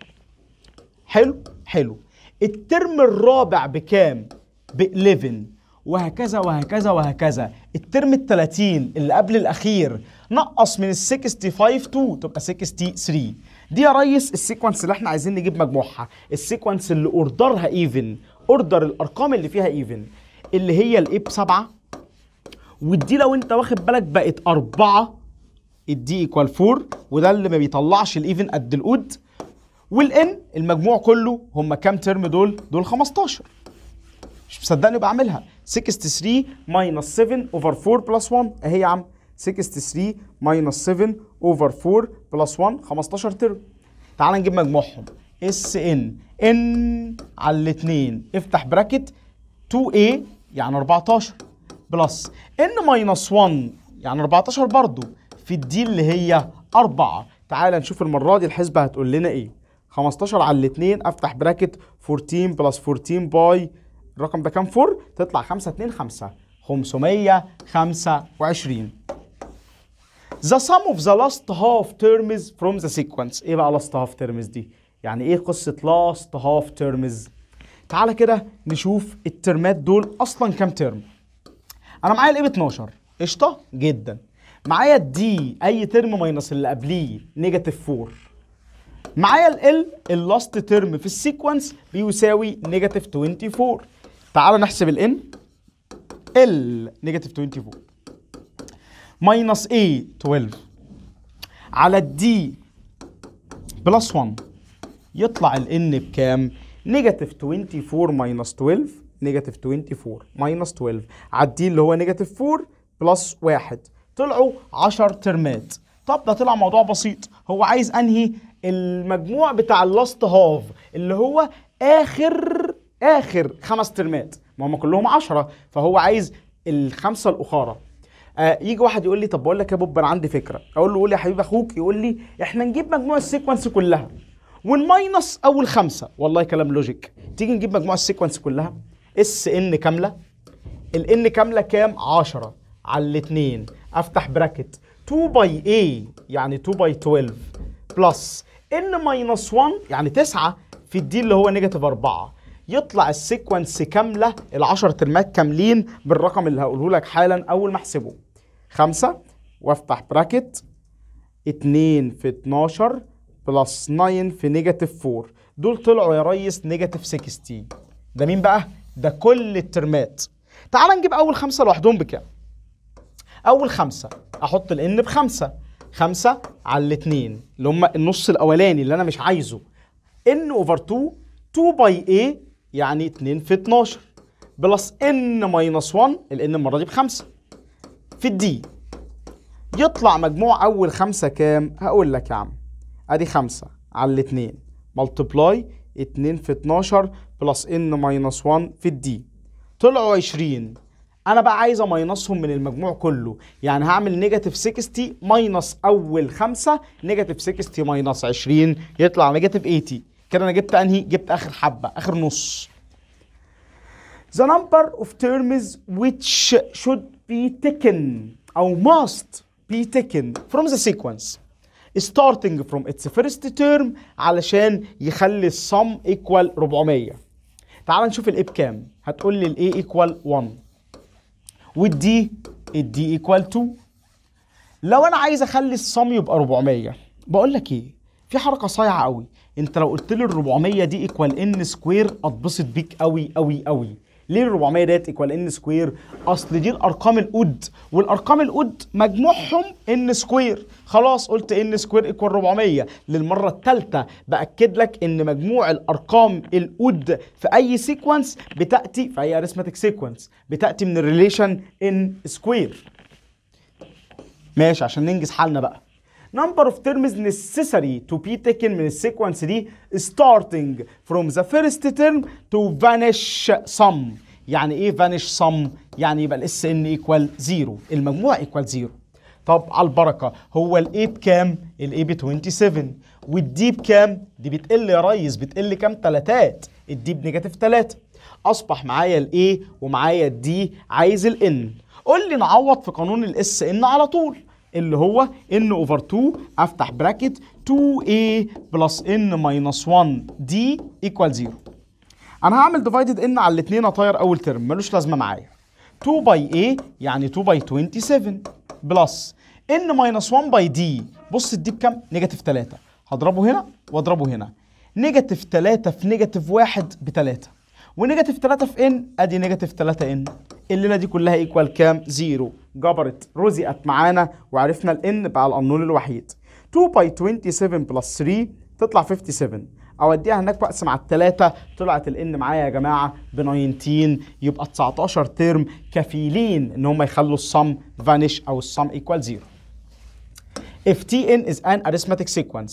حلو؟ حلو الترم الرابع بكام؟ ب 11 وهكذا وهكذا وهكذا الترم ال 30 اللي قبل الاخير نقص من ال 65 2 تبقى 63 دي يا ريس السيكونس اللي احنا عايزين نجيب مجموعها السيكونس اللي اوردرها ايفن اوردر الارقام اللي فيها ايفن اللي هي الاي ب 7 ودي لو انت واخد بالك بقت 4 الدي ايكوال 4 وده اللي ما بيطلعش الايفن قد الاود والان المجموع كله هم كام ترم دول دول 15 مش مصدقني بعملها 63 ماينس 7 اوفر 4 بلس 1 اهي يا عم 63 ماينس 7 اوفر 4 بلس 1 15 ترم تعال نجيب مجموعهم اس ان ان على الاثنين افتح براكت 2a يعني 14 بلس ان ماينس 1 يعني 14 برضو في الدي اللي هي 4 تعالى نشوف المرة دي الحسبة هتقول لنا ايه 15 على 2 افتح براكت 14 بلس 14 باي الرقم ده كام 4 تطلع 5 2 5 525 The sum of the last half terms from the sequence ايه بقى last half terms دي؟ يعني ايه قصة last half terms؟ تعالى كده نشوف الترمات دول اصلا كام ترم انا معايا الاي ب 12 قشطه جدا معايا الدي اي ترم ماينس اللي قبليه نيجاتيف 4 معايا ال اللاست ترم في السيكونس بيساوي نيجاتيف 24 تعالوا نحسب الان ال نيجاتيف 24 ماينس اي 12 على الدي بلس 1 يطلع الان بكام؟ نيجاتيف 24 ماينس 12 نيجاتيف 24 ماينس 12 عديه اللي هو نيجاتيف 4 بلس 1 طلعوا 10 ترمات طب ده طلع موضوع بسيط هو عايز انهي المجموع بتاع اللاست هاف اللي هو اخر اخر خمس ترمات ما هم كلهم 10 فهو عايز الخمسه الاخرى آه يجي واحد يقول لي طب بقول لك يا بوب انا عندي فكره اقول له قول يا حبيبي اخوك يقول لي احنا نجيب مجموع السيكونس كلها والماينس اول خمسه والله كلام لوجيك تيجي نجيب مجموع السيكونس كلها اس ان كامله ال ان كامله كام 10 على الاثنين افتح براكت 2 باي a يعني 2 باي 12 بلس ان ماينس 1 يعني 9 في الدي اللي هو نيجاتيف 4 يطلع السيكونس كامله ال10 ترمات كاملين بالرقم اللي هقوله لك حالا اول ما احسبه 5 وافتح براكت 2 في 12 بلس 9 في نيجاتيف 4 دول طلعوا يا ريس نيجاتيف 60 ده مين بقى؟ ده كل الترمات تعال نجيب اول خمسه لوحدهم بكام اول خمسه احط الان بخمسه خمسه على الاتنين اللي هم النص الاولاني اللي انا مش عايزه ان اوفر 2 2 باي ايه يعني 2 في 12 بلس ان ماينس 1 الان المره دي بخمسه في الدي يطلع مجموع اول خمسه كام هقول لك يا عم ادي خمسه على الاتنين ملتبلاي 2 في 12 بلس ان ماينس 1 في الدي طلعوا 20 انا بقى عايز اماينصهم من المجموع كله يعني هعمل نيجاتيف 60 ماينص اول 5 نيجاتيف 60 ماينص 20 يطلع نيجاتيف 80 كده انا جبت انهي جبت اخر حبه اخر نص the number of terms which should be taken او must be taken from the sequence starting from its first term علشان يخلي الصم equal 400 تعال نشوف الاب كام هتقول لي الاي equal 1 والدي الدي equal 2 لو انا عايز اخلي الصم يبقى 400 بقول لك ايه في حركه صايعه قوي انت لو قلت لي ال 400 دي ايكوال ان سكوير اتبسط بيك قوي قوي قوي ليه ال 400 ديت ايكوال ان سكوير اصل دي الارقام الاود والارقام الاود مجموعهم ان سكوير خلاص قلت ان سكوير ايكوال 400 للمره الثالثه باكد لك ان مجموع الارقام الاود في اي سيكونس بتاتي في اي اريثماتيك سيكونس بتاتي من الريليشن ان سكوير ماشي عشان ننجز حالنا بقى number of terms necessary to be taken من السيكونس دي starting from the first term to vanish sum يعني ايه vanish sum يعني يبقى الاس ان ايكوال زيرو المجموع ايكوال زيرو طب على البركه هو الاي بكام الاي ب 27 والدي بكام دي بتقل يا ريس بتقل كام تلاتات الدي بنيجاتيف تلاته اصبح معايا الاي ومعايا الدي عايز الان قول لي نعوض في قانون الاس ان على طول اللي هو ان اوفر 2 افتح براكت 2a بلس n ماينس 1d ايكوال 0 انا هعمل ديفايدد ان على الاثنين اطير اول ترم ملوش لازمه معايا 2 باي a يعني 2 باي 27 بلس n ماينس 1 باي d بص دي بكام نيجاتيف 3 هضربه هنا واضربه هنا نيجاتيف 3 في نيجاتيف 1 ب 3 ونيجاتيف 3 في ان ادي نيجاتيف 3 ان الليله دي كلها ايكوال كام زيرو جبرت رزقت معانا وعرفنا الان بقى الانول الوحيد 2 باي 27 بلس 3 تطلع 57 اوديها هناك واقسم على الثلاثه طلعت الان معايا يا جماعه ب 19 يبقى 19 ترم كفيلين ان هم يخلوا الصم فانيش او الصم ايكوال زيرو if tn is an arithmetic sequence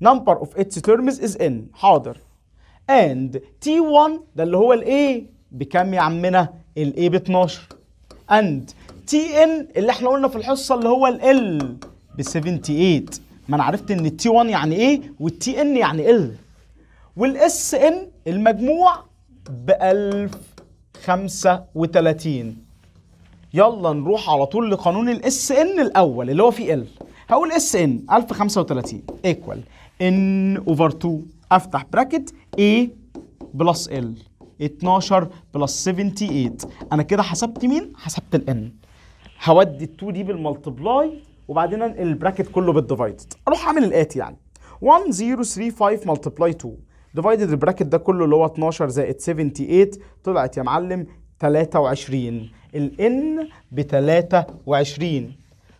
number of its terms is n حاضر and T1 ده اللي هو الايه بكام يا عمنا الايه ب 12 and TN اللي احنا قلنا في الحصه اللي هو ال ب 78 ما انا عرفت ان t 1 يعني ايه والتي ان يعني ال والاس ان المجموع ب 1035 يلا نروح على طول لقانون الاس ان الاول اللي هو فيه ال هقول اس ان 1035 ايكوال ان اوفر 2 افتح براكت A بلس L 12 بلس 78 انا كده حسبت مين؟ حسبت ال N هودي ال 2 دي بالملتبلاي وبعدين انقل البراكت كله بالديفايدد اروح اعمل الاتي يعني 1035 0 ملتبلاي 2 ديفايدد البراكت ده كله اللي هو 12 زائد 78 طلعت يا معلم 23 ال N ب 23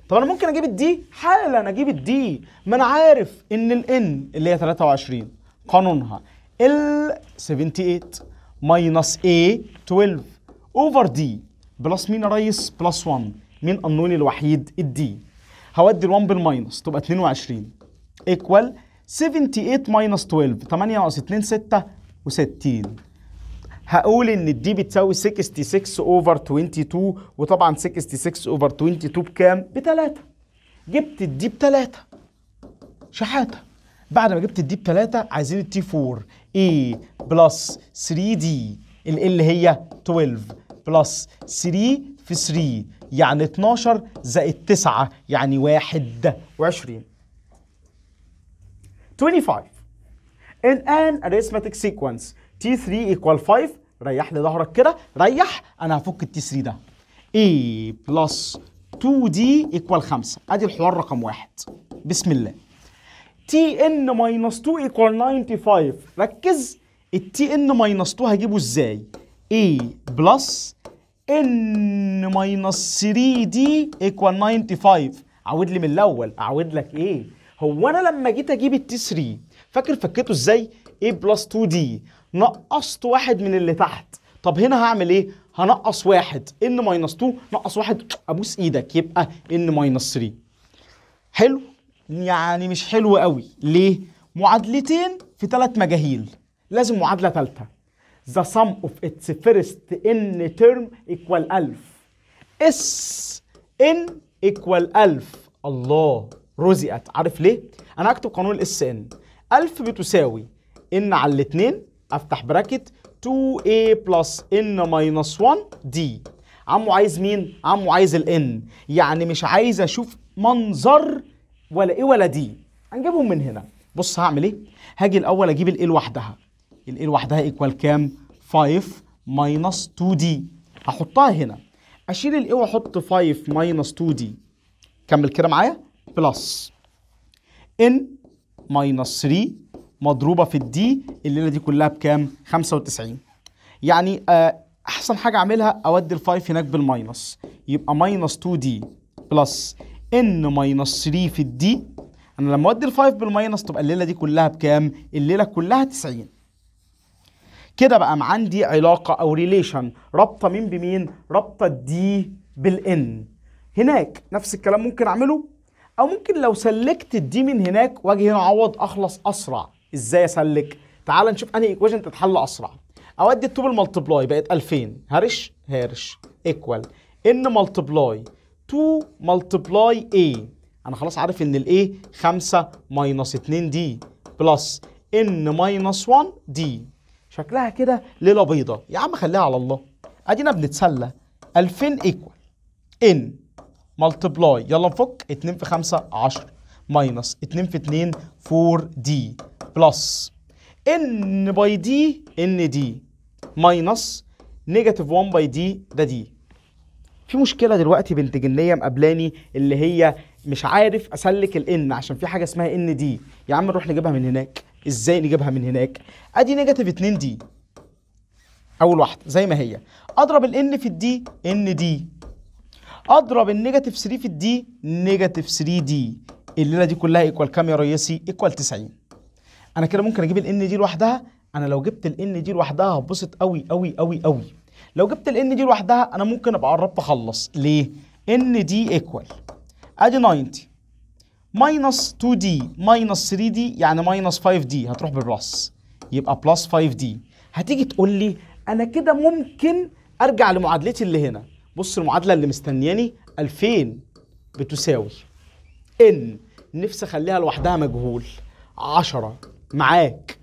طب انا ممكن اجيب الدي حالا اجيب الدي ما انا عارف ان الان اللي هي 23 قانونها ال 78 ماينس A 12 اوفر دي بلس مين يا ريس بلس 1 مين النون الوحيد الدي هودي ال1 بالماينس تبقى 22 ايكوال 78 ماينس 12 8 ناقص 2 60 هقول ان الدي بتساوي 66 اوفر 22 وطبعا 66 اوفر 22 بكام؟ بتلاتة جبت الدي بتلاتة شحاته بعد ما جبت الدي ب 3 عايزين التي 4 A بلس 3 دي اللي هي 12 بلس 3 في 3 يعني 12 زائد 9 يعني 21 25 in an arithmetic sequence T3 equal 5 ريح لي ظهرك كده ريح انا هفك التي 3 ده A بلس 2D equal 5 ادي الحوار رقم واحد بسم الله تي ان ماينس 2 ايكوال 95 ركز التي ان ماينس 2 هجيبه ازاي اي بلس ان ماينس 3 دي ايكوال 95 عود لي من الاول اعود لك ايه هو انا لما جيت اجيب التي 3 فاكر فكيته ازاي اي بلس 2 دي نقصت واحد من اللي تحت طب هنا هعمل ايه هنقص واحد ان ماينس 2 نقص واحد ابوس ايدك يبقى ان ماينس 3 حلو يعني مش حلو قوي ليه معادلتين في ثلاث مجاهيل لازم معادله ثالثه the sum of its first n term equal 1000 اس n equal 1000 الله رزقت عارف ليه انا هكتب قانون الاس ان 1000 بتساوي ان على الاثنين افتح براكت 2a plus n minus 1 دي عمو عايز مين عمو عايز الان يعني مش عايز اشوف منظر ولا ايه ولا دي هنجيبهم من هنا بص هعمل ايه هاجي الاول اجيب الايه لوحدها الايه لوحدها ايكوال كام 5 ماينس 2 دي هحطها هنا اشيل الايه واحط 5 ماينس 2 دي كمل كده معايا بلس ان ماينس 3 مضروبه في الدي الليله دي كلها بكام 95 يعني آه، احسن حاجه اعملها اودي ال5 هناك بالماينس يبقى ماينس 2 دي بلس ان ماينص 3 في الدي انا لما اودي ال5 بالماينص تبقى الليله دي كلها بكام الليله كلها 90 كده بقى عندي علاقه او ريليشن رابطه مين بمين رابطه الدي بالان هناك نفس الكلام ممكن اعمله او ممكن لو سلكت الدي من هناك واجي هنا اعوض اخلص اسرع ازاي اسلك تعال نشوف انهي ايكويشن تتحل اسرع اودي التوب المالتبلاي بقت 2000 هرش هرش ايكوال ان ملتبلاي 2 ملتبلاي A انا خلاص عارف ان الايه 5 ماينص 2 دي بلس ان ماينص 1 دي شكلها كده ليله بيضه يا عم خليها على الله ادينا بنتسلى 2000 ايكوال ان ملتبلاي يلا نفك 2 في 5 10 ماينص 2 في 2 4 دي بلس ان باي دي ان دي ماينص نيجاتيف 1 باي دي ده دي في مشكله دلوقتي بنت جنيه مقابلاني اللي هي مش عارف اسلك الان عشان في حاجه اسمها ان دي يا عم نروح نجيبها من هناك ازاي نجيبها من هناك ادي نيجاتيف 2 دي اول واحده زي ما هي اضرب الان في الدي ان دي اضرب النيجاتيف 3 في الدي نيجاتيف 3 دي الليله دي كلها ايكوال كام يا ريسي ايكوال 90 انا كده ممكن اجيب الان دي لوحدها انا لو جبت الان دي لوحدها هتبسط قوي قوي قوي قوي لو جبت n دي لوحدها انا ممكن ابقى قربت اخلص ليه ان دي ايكوال ادي 90 ماينس 2 دي ماينس 3 دي يعني ماينس 5 دي هتروح بالبلس يبقى بلس 5 دي هتيجي تقول لي انا كده ممكن ارجع لمعادلتي اللي هنا بص المعادله اللي مستنياني 2000 بتساوي ان نفسي اخليها لوحدها مجهول 10 معاك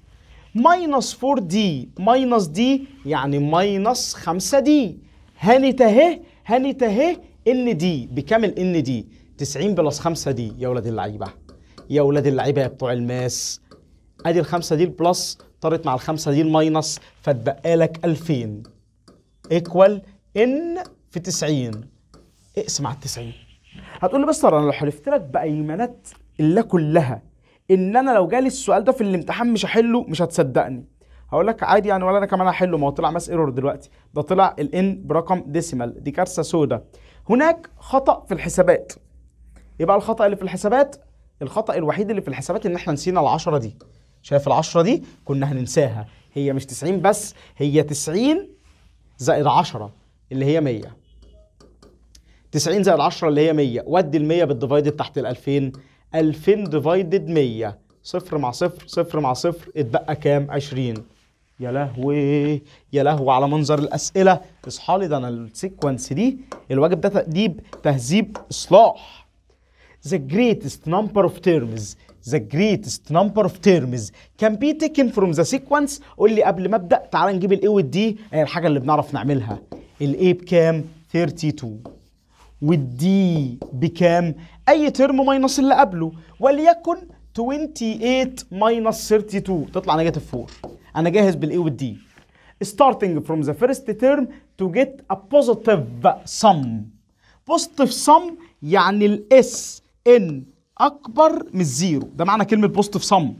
ماينس 4 دي ماينس دي يعني ماينس 5 دي هنتهي اهي ان دي بكام ان دي 90 بلس 5 دي يا ولاد اللعيبه يا ولاد اللعيبه يا بتوع الماس ادي ال 5 دي البلس طارت مع ال 5 دي الماينس فتبقى لك 2000 ايكوال ان في 90 اقسم إيه، على ال 90 هتقول لي بس انا لو حلفت لك بايمانات الله كلها ان انا لو جالي السؤال ده في الامتحان مش هحله مش هتصدقني هقول لك عادي يعني ولا انا كمان هحله ما هو طلع ماس ايرور دلوقتي ده طلع الان برقم ديسيمال دي كارثه سودا هناك خطا في الحسابات يبقى ايه الخطا اللي في الحسابات الخطا الوحيد اللي في الحسابات ان احنا نسينا ال10 دي شايف ال10 دي كنا هننساها هي مش 90 بس هي 90 زائد 10 اللي هي 100 90 زائد 10 اللي هي 100 ودي ال 100 بالديفايد تحت ال 2000 2000 ديفايدد 100 صفر مع صفر صفر مع صفر اتبقى كام 20 يا لهوي يا لهوي على منظر الاسئله اصحى لي ده انا السيكونس دي الواجب ده تأديب تهذيب اصلاح the greatest number of terms the greatest number of terms can be taken from the sequence قول لي قبل ما ابدا تعال نجيب الاي والدي هي الحاجه اللي بنعرف نعملها الاي بكام 32 والدي بكام؟ أي ترم ماينص اللي قبله وليكن 28 ماينص 32 تطلع نيجاتيف 4 أنا جاهز بالاي والدي starting from the first term to get a positive sum positive sum يعني الاس ان اكبر من الزيرو ده معنى كلمه بوزيتيف سم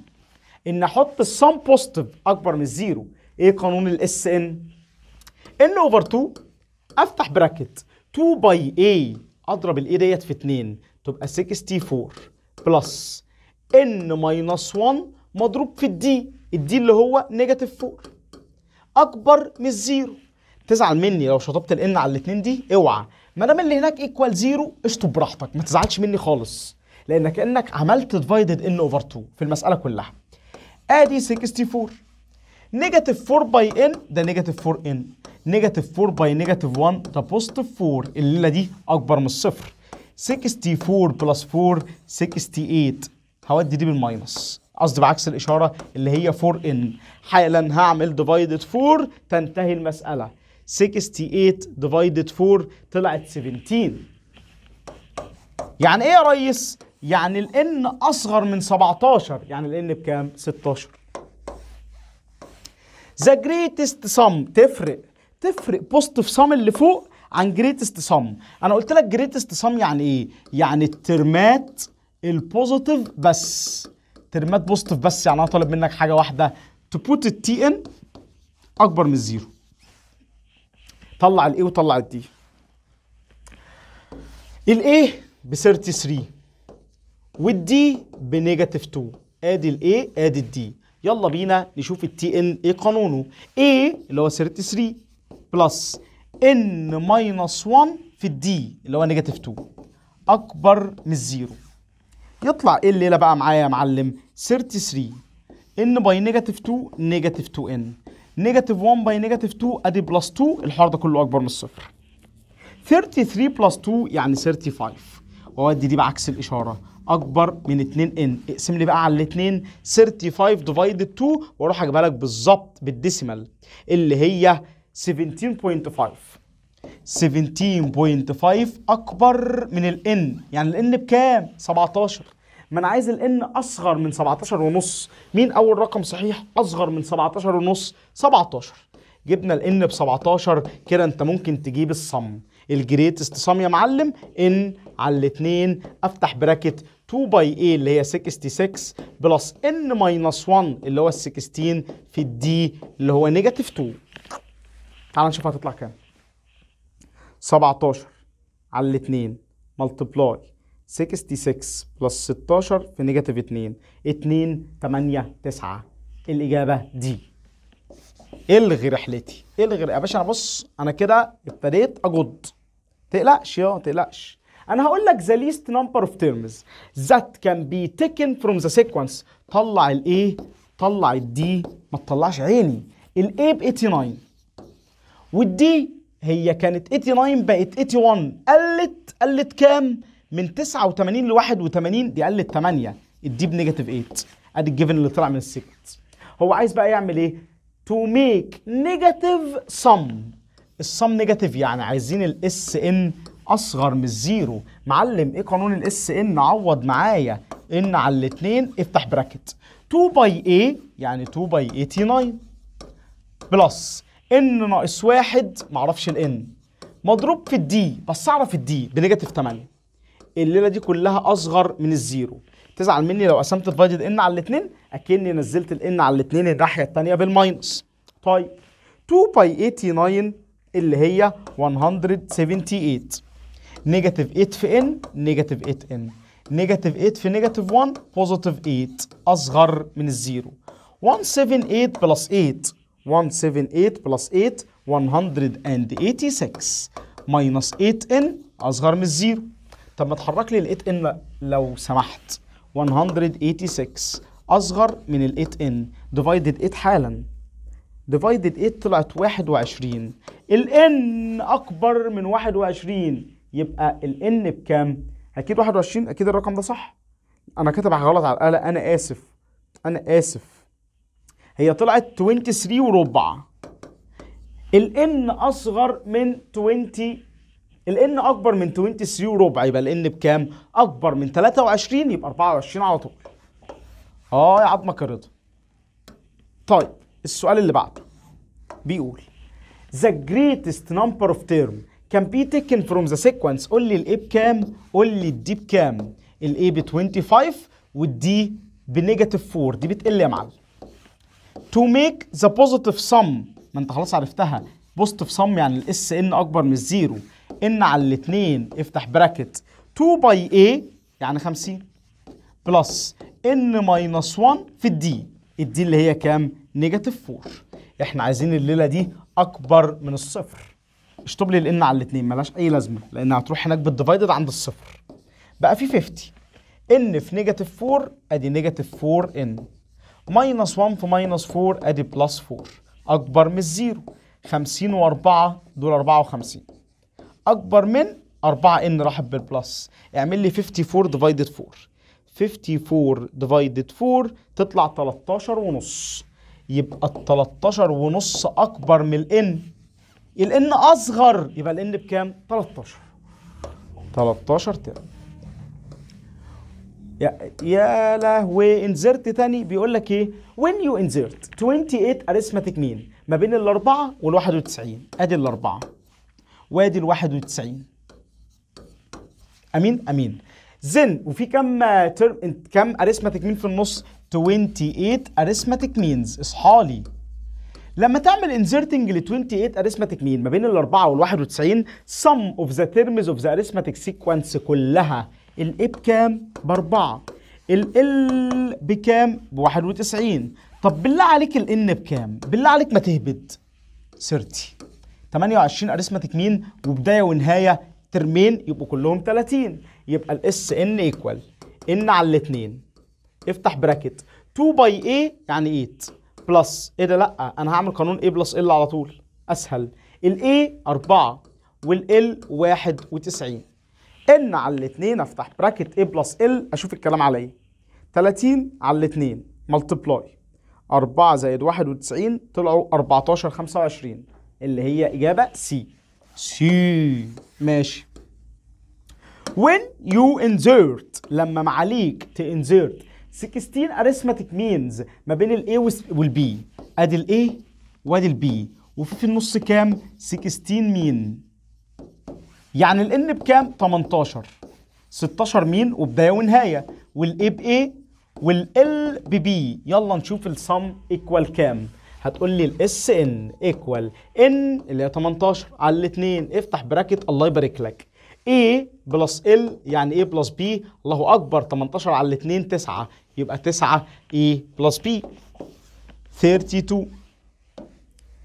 ان احط السم بوزيتيف اكبر من الزيرو ايه قانون الاس ان ان اوفر 2 افتح براكت 2 باي A اضرب ال A ديت في 2 تبقى 64 بلس N ماينس 1 مضروب في الدي الدي اللي هو نيجاتيف 4 اكبر من الزيرو تزعل مني لو شطبت الان على الاثنين دي اوعى ما دام اللي هناك ايكوال زيرو اشطب براحتك ما تزعلش مني خالص لأنك كانك عملت ديفايدد ان اوفر 2 في المساله كلها ادي 64 نيجاتيف 4 باي ان ده نيجاتيف 4 ان نيجاتيف 4 باي نيجاتيف 1 ده بوزيتيف 4 الليله دي اكبر من الصفر 64 بلس 4 68 هودي دي بالماينس قصدي بعكس الاشاره اللي هي 4 ان حالا هعمل ديفايدد 4 تنتهي المساله 68 ديفايدد 4 طلعت 17 يعني ايه يا ريس يعني الان اصغر من 17 يعني الان بكام 16 ذا جريتست سم تفرق تفرق بوست في سم اللي فوق عن جريتست سم انا قلت لك جريتست سم يعني ايه يعني الترمات البوزيتيف بس ترمات بوزيتيف بس يعني انا طالب منك حاجه واحده تو بوت التي ان اكبر من الزيرو طلع الايه وطلع الدي الايه ب 33 والدي بنيجاتيف 2 ادي الايه ادي الدي يلا بينا نشوف التي ان ايه قانونه A اللي هو 33 بلس ان ماينس 1 في الدي اللي هو نيجاتيف 2 اكبر من الزيرو يطلع ايه الليله بقى معايا يا معلم 33 ان باي نيجاتيف 2 نيجاتيف 2 ان نيجاتيف 1 باي نيجاتيف 2 ادي بلس 2 الحوار ده كله اكبر من الصفر 33 بلس 2 يعني 35 وادي دي بعكس الاشاره اكبر من 2 ان اقسم لي بقى على الاثنين 35 ديفايدد 2 واروح اجيبها لك بالظبط بالديسيمال اللي هي 17.5 17.5 اكبر من الان يعني الان بكام 17 ما انا عايز الان اصغر من 17 ونص مين اول رقم صحيح اصغر من 17 ونص 17 جبنا الان ب 17 كده انت ممكن تجيب الصم الجريتست صم يا معلم ان على الاثنين افتح براكت 2 باي a اللي هي 66 بلس n ماينس 1 اللي هو ال 16 في الدي اللي هو نيجاتيف 2 تعال نشوف هتطلع كام 17 على الاثنين ملتبلاي 66 بلس 16 في نيجاتيف 2 2 8 9 الاجابه دي الغي رحلتي الغي يا باشا انا بص انا كده ابتديت اجد تقلقش يا تقلقش انا هقول لك ذا ليست نمبر اوف تيرمز ذات كان بي تيكن فروم ذا سيكونس طلع الايه طلع الدي ما تطلعش عيني الاي ب 89 والدي هي كانت 89 بقت 81 قلت قلت كام من 89 ل 81 دي قلت 8 الدي بنيجاتيف 8 ادي الجيفن اللي طلع من السيكونس هو عايز بقى يعمل ايه تو ميك نيجاتيف سم الصم نيجاتيف يعني عايزين الاس ان اصغر من الزيرو معلم ايه قانون الاس ان عوض معايا ان على الاثنين افتح براكت 2 باي اي يعني 2 باي اي تي 9 بلس ان ناقص واحد معرفش الان مضروب في الدي بس اعرف الدي بنيجاتيف 8 الليله دي كلها اصغر من الزيرو تزعل مني لو قسمت الفايدد ان على الاثنين اكني نزلت الان على الاثنين الناحيه الثانيه بالماينس طيب 2 باي 89 اللي هي 178 نيجاتيف 8 في ان نيجاتيف 8 ان نيجاتيف 8 في نيجاتيف 1 بوزيتيف 8 اصغر من الزيرو 178 بلس 8 178 بلس 8 186 ماينس 8 ان اصغر من الزيرو طب ما تحرك لي ال 8 ان لو سمحت 186 اصغر من ال 8 ان ديفايدد 8 حالا ديفايدد 8 طلعت 21 ال ان اكبر من 21 يبقى ال n بكام؟ اكيد 21 اكيد الرقم ده صح انا كاتب غلط على الاله انا اسف انا اسف هي طلعت 23 وربع ال n اصغر من 20 ال n اكبر من 23 وربع يبقى ال n بكام؟ اكبر من 23 يبقى 24 على طول اه يا عظمك رضا طيب السؤال اللي بعده بيقول the greatest number of terms كان بي تيكن فروم ذا سيكونس قول لي الاي بكام قول لي الدي بكام الاي ب 25 والدي بنيجاتيف 4 دي بتقل يا معلم to make the positive sum ما انت خلاص عرفتها positive sum يعني الاس ان اكبر من الزيرو ان على الاثنين افتح براكت 2 باي a يعني 50 بلس ان ماينس 1 في الدي الدي اللي هي كام نيجاتيف 4 احنا عايزين الليله دي اكبر من الصفر اشطب لي الان على الاثنين ملهاش اي لازمه لان هتروح هناك بالديفايدد عند الصفر بقى في 50 ان في نيجاتيف 4 ادي نيجاتيف 4 ان ماينس 1 في ماينس 4 ادي بلس 4 اكبر من الزيرو 50 و4 دول 54 اكبر من 4 ان راحت بالبلس اعمل لي 54 ديفايدد 4 54 ديفايدد 4 تطلع 13 ونص يبقى ال 13 ونص اكبر من الان الان اصغر يبقى الان بكام 13 13 ترم يا, يا لهوي انزرت تاني بيقول لك ايه when you insert 28 arithmetic mean ما بين الاربعه وال 91 ادي الاربعه وادي ال 91 امين امين زين وفي كم ترم كم اريثماتيك مين في النص 28 اريثماتيك مينز اصحى لي لما تعمل انزيرتنج ل 28 اريثماتيك مين ما بين ال 4 وال 91 سم اوف ذا تيرمز اوف ذا arithmetic سيكونس كلها ال A بكام؟ باربعه ال بكام؟ ب 91 طب بالله عليك ال ان بكام؟ بالله عليك ما تهبد 30 28 اريثماتيك مين وبدايه ونهايه ترمين يبقوا كلهم 30 يبقى الاس ان ايكوال ان على الاثنين افتح براكت 2 باي ايه يعني 8 بلس ايه ده لا انا هعمل قانون A بلس ال على طول اسهل ال A 4 وال 91 ان على الاثنين افتح براكت A بلس ال اشوف الكلام على ايه 30 على الاثنين ملتبلاي 4 زائد 91 طلعوا 14 25 اللي هي اجابه سي سي ماشي when you insert لما معاليك تانزيرت 16 اريثماتيك مينز ما بين A والـ B ادي A وادي B وفي في النص كام 16 مين يعني N بكام 18 16 مين وبدايه ونهايه A والـ L بـ B يلا نشوف sum ايكوال كام هتقول لي الاس ان ايكوال N اللي هي 18 على الاثنين افتح براكت الله يبارك لك A بلس L يعني A بلس B الله أكبر 18 على 2 9 يبقى 9 اي بلس بي 32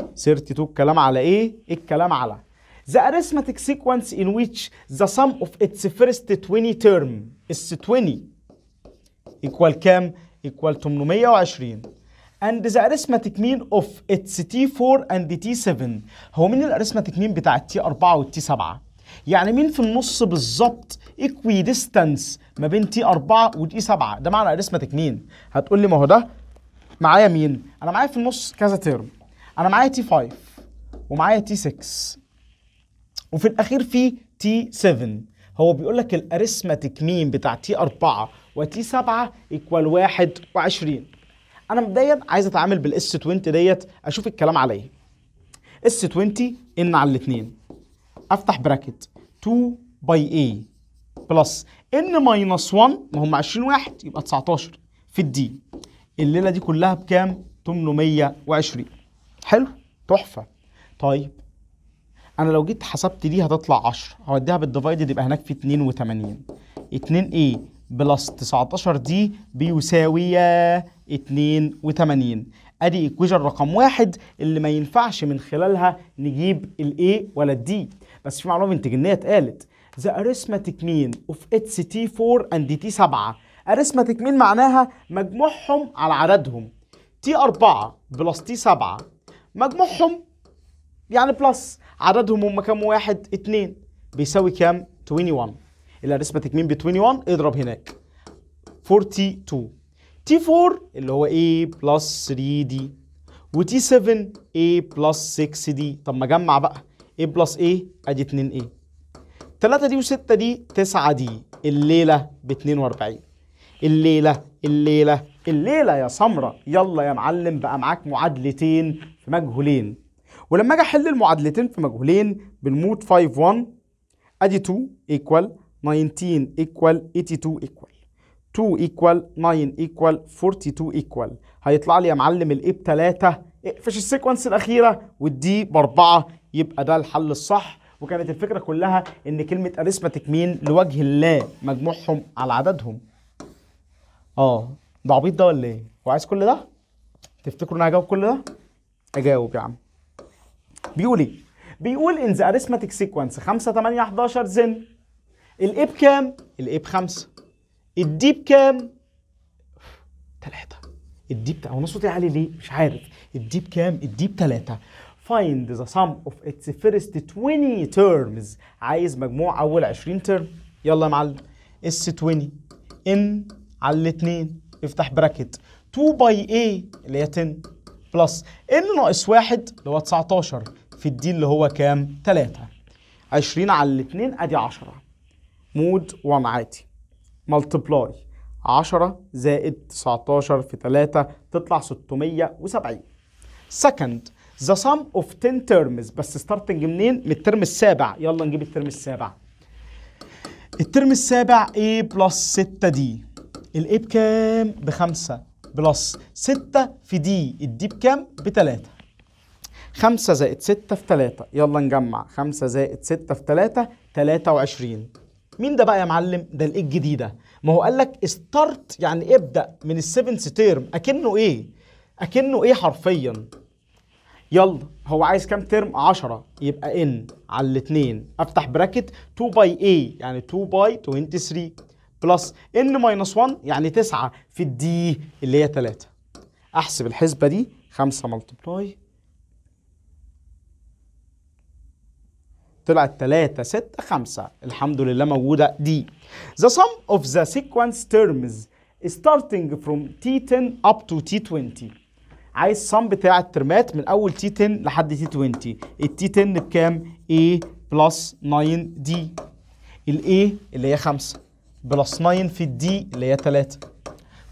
32 الكلام على ايه الكلام على The arithmetic sequence in which the sum of its first 20 term is 20 equal كام؟ equal 820 and the arithmetic mean of its T4 and T7 هو مين الاريثماتيك مين بتاع T4 والتي 7 يعني مين في النص بالظبط ايكوي ديستانس ما بين تي 4 وتي 7 ده معنى اريثماتيك مين هتقول لي ما هو ده معايا مين انا معايا في النص كذا ترم انا معايا تي 5 ومعايا تي 6 وفي الاخير في تي 7 هو بيقول لك الاريثماتيك مين بتاع تي 4 وتي 7 ايكوال 21 انا مبدئيا عايز اتعامل بالاس 20 ديت اشوف الكلام على ايه اس 20 ان على الاثنين افتح براكت 2 باي اي بلس ان ماينس 1 ما هم 20 واحد يبقى 19 في الدي الليله دي كلها بكام 820 حلو تحفه طيب انا لو جيت حسبت دي هتطلع 10 هوديها بالديفايدد يبقى هناك في 82 2 a بلس 19 دي بيساوي 82 ادي ايكويجن رقم واحد اللي ما ينفعش من خلالها نجيب الاي ولا الدي بس في معلومه انتجنيه اتقالت the arithmetic mean of اتس تي 4 and t7 اريثماتيك مين معناها مجموعهم على عددهم t4 بلس t7 مجموعهم يعني بلس عددهم هم كام واحد اتنين بيساوي كام 21 الاريثماتيك مين ب 21 اضرب هناك 42 تي 4 اللي هو A بلس 3 دي وتي 7 A بلس 6 دي طب ما اجمع بقى ايه بلس ايه ادي 2 ايه 3 دي و6 دي 9 دي الليله ب 42 الليله الليله الليله يا سمره يلا يا معلم بقى معاك معادلتين في مجهولين ولما اجي احل المعادلتين في مجهولين بنموت 5 1 ادي 2 ايكوال 19 ايكوال 82 ايكوال 2 ايكوال 9 ايكوال 42 ايكوال هيطلع لي يا معلم الايه ب 3 اقفش السيكونس الاخيره والدي ب 4 يبقى ده الحل الصح وكانت الفكره كلها ان كلمه اريثمتيك مين لوجه الله مجموعهم على عددهم اه ده عبيط ده ولا ايه هو عايز كل ده تفتكروا ان انا هجاوب كل ده اجاوب يا عم بيقول ايه بيقول ان ذا اريثمتيك سيكونس 5 8 11 زن الاي بكام الاي ب 5 الدي بكام 3 الدي بتاع هو نصه إيه عالي ليه مش عارف الدي بكام الدي ب 3 find the sum of its first 20 terms عايز مجموع اول 20 ترم يلا يا معلم اس 20 ان على 2 افتح براكت 2 باي a اللي هي 10 بلس ان ناقص 1 اللي هو 19 في الدي اللي هو كام 3 20 على 2 ادي 10 مود 1 عادي ملتبلاي 10 زائد 19 في 3 تطلع 670 سكند ذا sum of 10 terms بس ستارتنج منين؟ من الترم السابع يلا نجيب الترم السابع الترم السابع A بلس 6 دي ال A بكام؟ بخمسة بلس 6 في D الدي بكام؟ 3 5 زائد 6 في 3 يلا نجمع 5 زائد 6 في 3 23 مين ده بقى يا معلم؟ ده A الجديدة ما هو قال لك ستارت يعني ابدأ من 7th تيرم أكنه ايه؟ أكنه ايه حرفيا؟ يلا هو عايز كام ترم 10 يبقى ان على الاثنين افتح براكت 2 باي اي يعني 2 باي 23 بلس ان ماينس 1 يعني 9 في الدي اللي هي 3 احسب الحسبه دي 5 ملتبلاي طلعت 3 6 5 الحمد لله موجوده دي the sum of the sequence terms starting from t10 up to t20 عايز صم بتاع الترمات من اول تي 10 لحد تي 20 التي 10 بكام A بلس 9 دي الاي اللي هي 5 بلس 9 في الدي اللي هي 3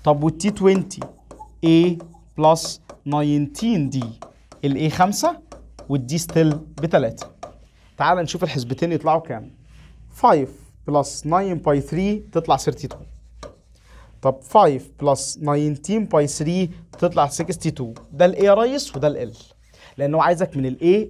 طب والتي 20 A بلس 19 دي الاي 5 والدي ستيل ب 3 تعال نشوف الحسبتين يطلعوا كام 5 بلس 9 باي 3 تطلع 32 طب 5 بلس 19 باي 3 تطلع 62 ده الاي يا ريس وده ال لانه عايزك من A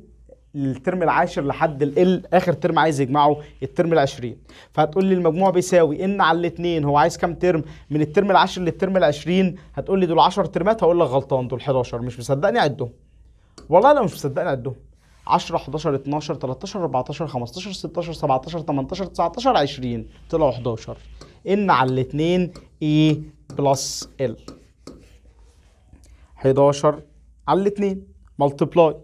الترم العاشر لحد ال اخر ترم عايز يجمعه الترم ال20 فهتقول لي المجموع بيساوي ان على الاثنين هو عايز كام ترم من الترم العاشر للترم ال20 هتقول لي دول 10 ترمات هقول لك غلطان دول 11 مش مصدقني عدهم والله لو مش مصدقني عدهم 10 11 12 13 14 15 16 17 18 19 20 طلعوا 11 ان على الاثنين A بلس L 11 على الاتنين ملتبلاي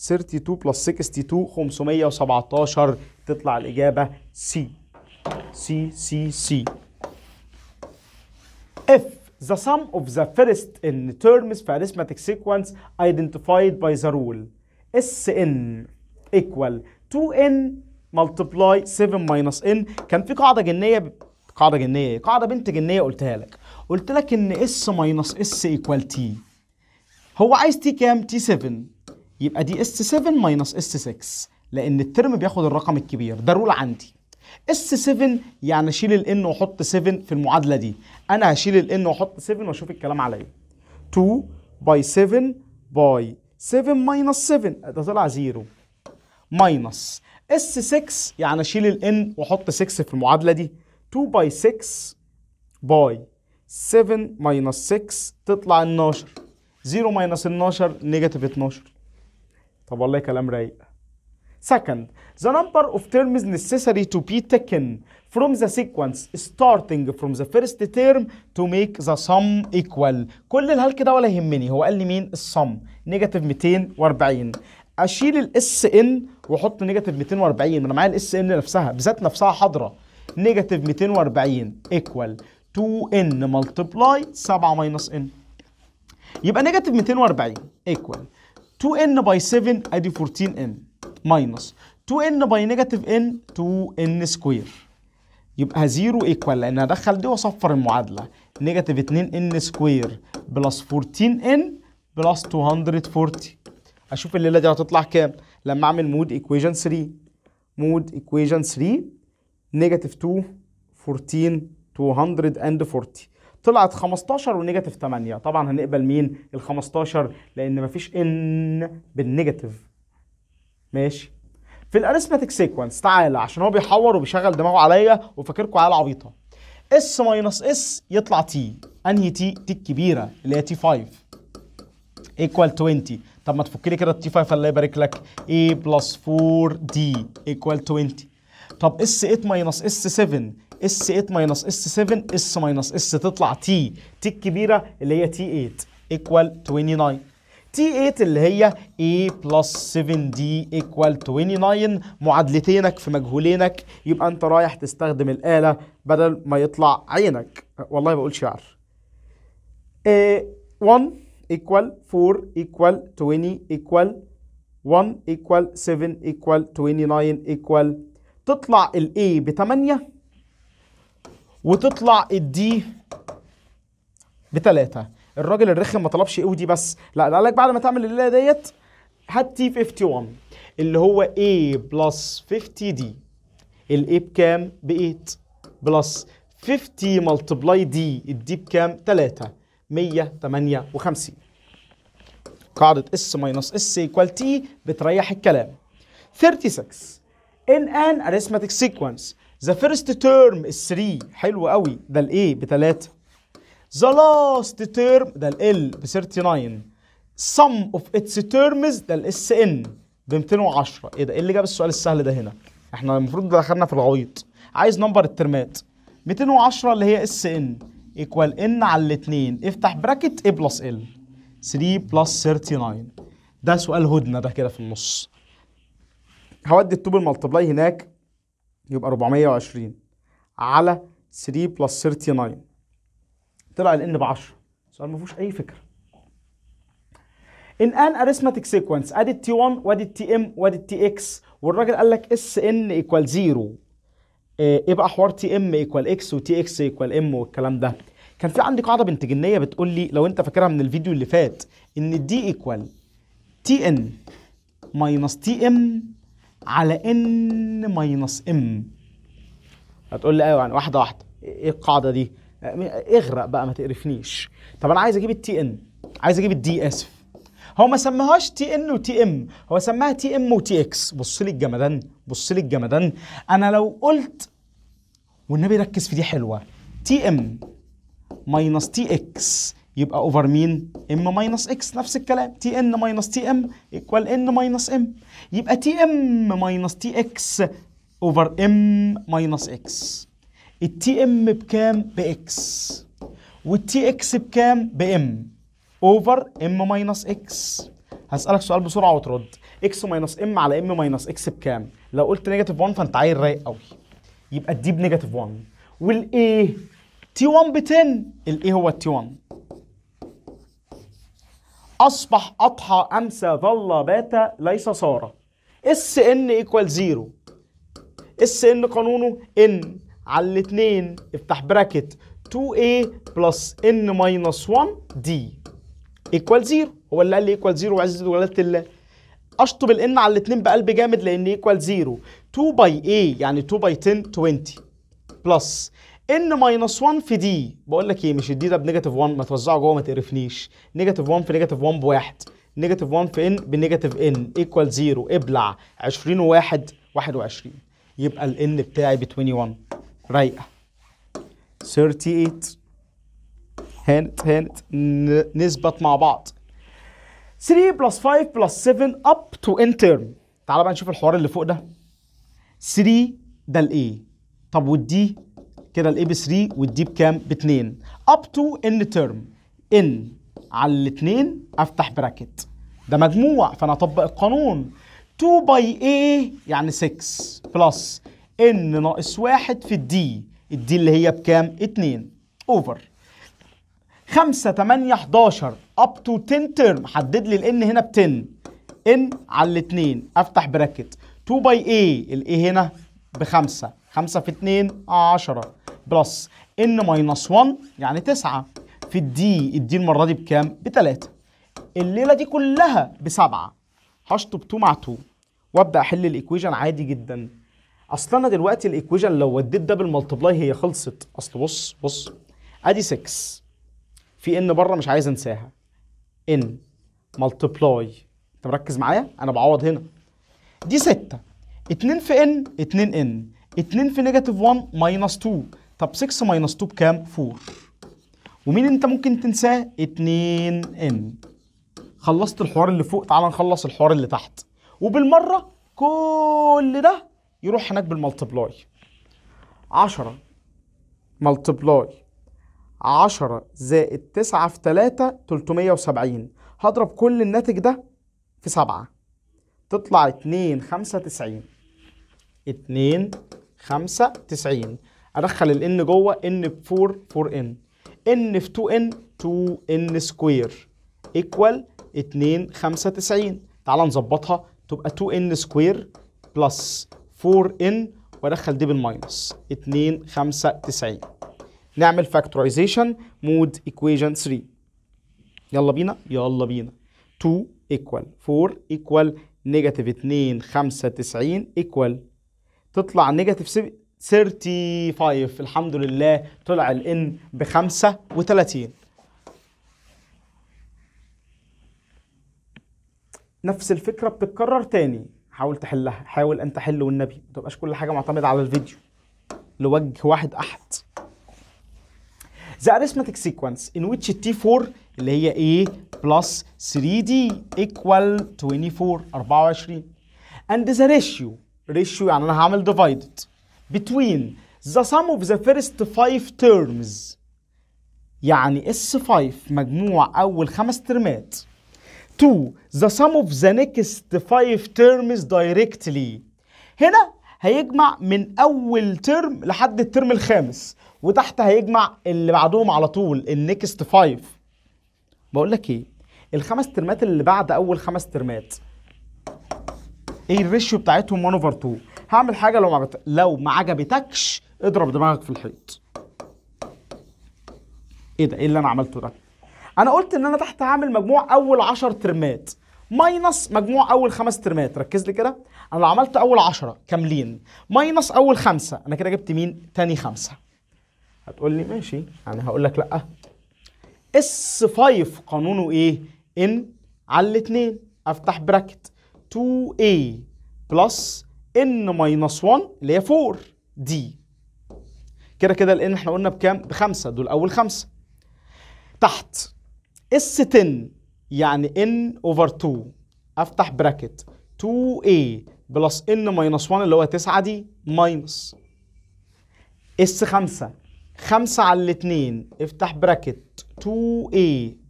32 بلس 62 517 تطلع الإجابة C C C C F the sum of the first n terms في arithmetic sequence identified by the rule Sn equal 2n multiply 7 minus n كان في قاعدة جنية قاعده جنيه قاعده بنت جنيه قلتها لك قلت لك ان اس ماينص اس ايكوال تي هو عايز تي كام تي 7 يبقى دي اس 7 ماينص اس 6 لان الترم بياخد الرقم الكبير ده رول عندي اس 7 يعني اشيل ان واحط 7 في المعادله دي انا هشيل ال ان واحط 7 واشوف الكلام عليا 2 باي 7 باي 7 ماينص 7 ده طلع 0 ماينص اس 6 يعني اشيل ان واحط 6 في المعادله دي 2 باي 6 باي 7 ماينس 6 تطلع 12 0 ماينس 12 نيجاتيف 12 طب والله كلام رايق Second, the number of terms necessary to be taken from the sequence starting from the first term to make the sum equal. كل الهال كده ولا يهمني هو قال لي مين الصم نيجاتيف 240 اشيل الاس ان واحط نيجاتيف 240 انا معايا الاس ان نفسها بذات نفسها حاضره نيجاتيف 240 ايكوال 2n ملتبلاي 7 ماينس n يبقى نيجاتيف 240 ايكوال 2n باي 7 ادي 14n ماينس 2n باي نيجاتيف n 2n سكوير يبقى 0 ايكوال لان هدخل دي واصفر المعادله نيجاتيف 2n سكوير بلس 14n بلس 240 اشوف الليله دي هتطلع كام لما اعمل مود ايكويشن 3 مود ايكويشن 3 نيجاتيف 2 14 240 طلعت 15 ونيجاتيف 8 طبعا هنقبل مين ال 15 لان مفيش ان بالنيجاتيف ماشي في الاريثمتيك سيكونس تعالى عشان هو بيحور وبيشغل دماغه عليا وفاكركم على عبيطه اس ماينس اس يطلع تي انهي تي تي الكبيره اللي هي تي 5 ايكوال 20 طب ما تفك لي كده التي 5 الله يبارك لك اي بلس 4 دي ايكوال 20 طب اس 8 ماينص اس 7 اس 8 ماينص اس 7 اس ماينص اس تطلع تي تي الكبيره اللي هي تي 8 ايكوال 29 تي 8 اللي هي A بلس 7D equal 29 معادلتينك في مجهولينك يبقى انت رايح تستخدم الآلة بدل ما يطلع عينك والله بقول شعر A 1 equal 4 equal 20 equal 1 equal 7 equal 29 equal تطلع ال A ب 8 وتطلع ال D ب 3 الراجل الرخم ما طلبش A ودي بس لا قال لك بعد ما تعمل الليله ديت هات T 51 اللي هو A بلس 50D ال A بكام؟ ب 8 بلس 50 ملتبلاي دي الدي بكام؟ 3 158 قاعدة اس ماينس اس ايكوال تي بتريح الكلام 36 in an arithmetic sequence the first term is 3 حلو قوي ده A ب 3 the last term ده ال ب 39 sum of its terms ده الاس ان ب 210 ايه ده ايه اللي جاب السؤال السهل ده هنا احنا المفروض دخلنا في الغويط عايز نمبر الترمات 210 اللي هي اس ان ايكوال ان على الاثنين افتح براكت A بلس ال 3 بلس 39 ده سؤال هدنه ده كده في النص هودي التوب الملتبلاي هناك يبقى 420 على 3 بلس 39 طلع الان ب 10 سؤال ما فيهوش اي فكره ان ان اريثماتيك سيكونس ادي تي 1 وادي تي ام وادي تي اكس والراجل قال لك اس ان ايكوال 0 يبقى حوار تي ام ايكوال اكس وتي اكس ايكوال ام والكلام ده كان في عندي قاعده بنت جنيه بتقول لي لو انت فاكرها من الفيديو اللي فات ان دي ايكوال تي ان ماينس تي ام على ان ماينص ام هتقول لي ايوه يعني واحده واحده إيه-, ايه القاعده دي اغرق بقى ما تقرفنيش طب انا عايز اجيب التي ان عايز اجيب الدي اسف هو ما سماهاش تي ان وتي ام هو سماها تي ام وتي اكس بص لي الجمدان بص لي الجمدان انا لو قلت والنبي ركز في دي حلوه تي ام ماينص تي اكس يبقى اوفر مين ام ماينس اكس نفس الكلام تي ان ماينس تي ام ايكوال ان ماينس ام يبقى تي ام ماينس تي اكس اوفر ام ماينس اكس التي ام بكام باكس والتي اكس بكام بام اوفر ام ماينس اكس هسألك سؤال بسرعة وترد اكس ماينس ام على ام ماينس اكس بكام لو قلت نيجاتيف 1 فانت عيل رايق قوي يبقى الدي بنيجاتيف 1 والايه؟ تي 1 ب 10 الايه هو التي 1 أصبح أضحى أمسى ظل بات ليس صار اس ان ايكوال زيرو اس ان قانونه ان على الاتنين افتح براكت 2a إيه بلس ان ماينس 1 دي ايكوال زيرو هو اللي قال لي ايكوال زيرو وعزة ولادة الله اشطب الان على الاتنين بقلب جامد لان ايكوال زيرو 2 باي a إيه يعني 2 باي 10 20 بلس ان ماينس 1 في دي بقول لك ايه مش الدي ده بنيجاتيف 1 ما توزعه جوه ما تقرفنيش نيجاتيف 1 في نيجاتيف 1 بواحد نيجاتيف 1 في ان بنيجاتيف ان ايكوال 0 ابلع 20 و1 21 يبقى الان بتاعي ب 21 رايقه 38 هانت هانت نثبت مع بعض 3 بلس 5 بلس 7 اب تو ان تيرم تعال بقى نشوف الحوار اللي فوق ده 3 ده الايه طب والدي كده الاي ب 3 والدي بكام؟ ب 2 اب تو ان ترم ان على الاثنين افتح براكت ده مجموع فانا اطبق القانون 2 باي اي يعني 6 بلس ان ناقص واحد في الدي الدي اللي هي بكام؟ 2 اوفر 5 8 11 اب تو 10 ترم حدد لي الان هنا ب 10 ان على الاثنين افتح براكت 2 باي اي الاي هنا بخمسة خمسة في 2 عشرة بلس ان ماينس 1 يعني 9 في الدي الدي المره دي بكام؟ بتلاتة الليله دي كلها بسبعة هشطب 2 مع 2 وابدا احل الايكويجن عادي جدا اصل انا دلوقتي الايكويجن لو وديت ده بالمالتبلاي هي خلصت اصل بص بص ادي 6 في ان بره مش عايز انساها ان مالتبلاي انت مركز معايا انا بعوض هنا دي 6 2 في ان 2 ان 2 في نيجاتيف 1 ماينس 2 طب 6 ماينس 2 بكام 4 ومين انت ممكن تنساه 2 ان خلصت الحوار اللي فوق تعال نخلص الحوار اللي تحت وبالمره كل ده يروح هناك بالملتبلاي 10 ملتبلاي 10 زائد 9 في 3 370 هضرب كل الناتج ده في 7 تطلع 2 5 90 2 5 90 ادخل n جوه n ب 4 4 n n في 2 n 2 n سكوير ايكوال 2 95 تعال نظبطها تبقى 2 2n سكوير بلس 4 n وادخل دي بالماينس 2 95 نعمل فاكتورايزيشن مود ايكويشن 3 يلا بينا يلا بينا 2 ايكوال 4 ايكوال نيجاتيف 2 95 ايكوال تطلع نيجاتيف 35 الحمد لله طلع الان ب 35 نفس الفكرة بتتكرر تاني حاول تحلها حاول أن تحل والنبي ما تبقاش كل حاجة معتمدة على الفيديو لوجه واحد أحد The arithmetic sequence in which T4 اللي هي A plus 3D equal 24 24 and the ratio ratio يعني أنا هعمل divided between the sum of the first five terms يعني S5 مجموع أول خمس ترمات to the sum of the next five terms directly هنا هيجمع من أول ترم لحد الترم الخامس وتحت هيجمع اللي بعدهم على طول النكست 5 بقول لك ايه الخمس ترمات اللي بعد اول خمس ترمات ايه الريشيو بتاعتهم 1 اوفر 2 هعمل حاجه لو ما لو ما عجبتكش اضرب دماغك في الحيط ايه ده ايه اللي انا عملته ده انا قلت ان انا تحت هعمل مجموع اول 10 ترمات ماينص مجموع اول خمس ترمات ركز لي كده انا لو عملت اول 10 كاملين ماينص اول خمسه انا كده جبت مين تاني خمسه هتقول لي ماشي يعني هقول لك لا اس 5 قانونه ايه ان على الاثنين افتح براكت 2a بلس ان ماينس 1 اللي هي 4 دي كده كده لان احنا قلنا بكام بخمسه دول اول خمسه تحت اس 10 يعني ان اوفر 2 افتح براكت 2a بلس ان ماينس 1 اللي هو 9 دي ماينس اس 5 5 على 2 افتح براكت 2a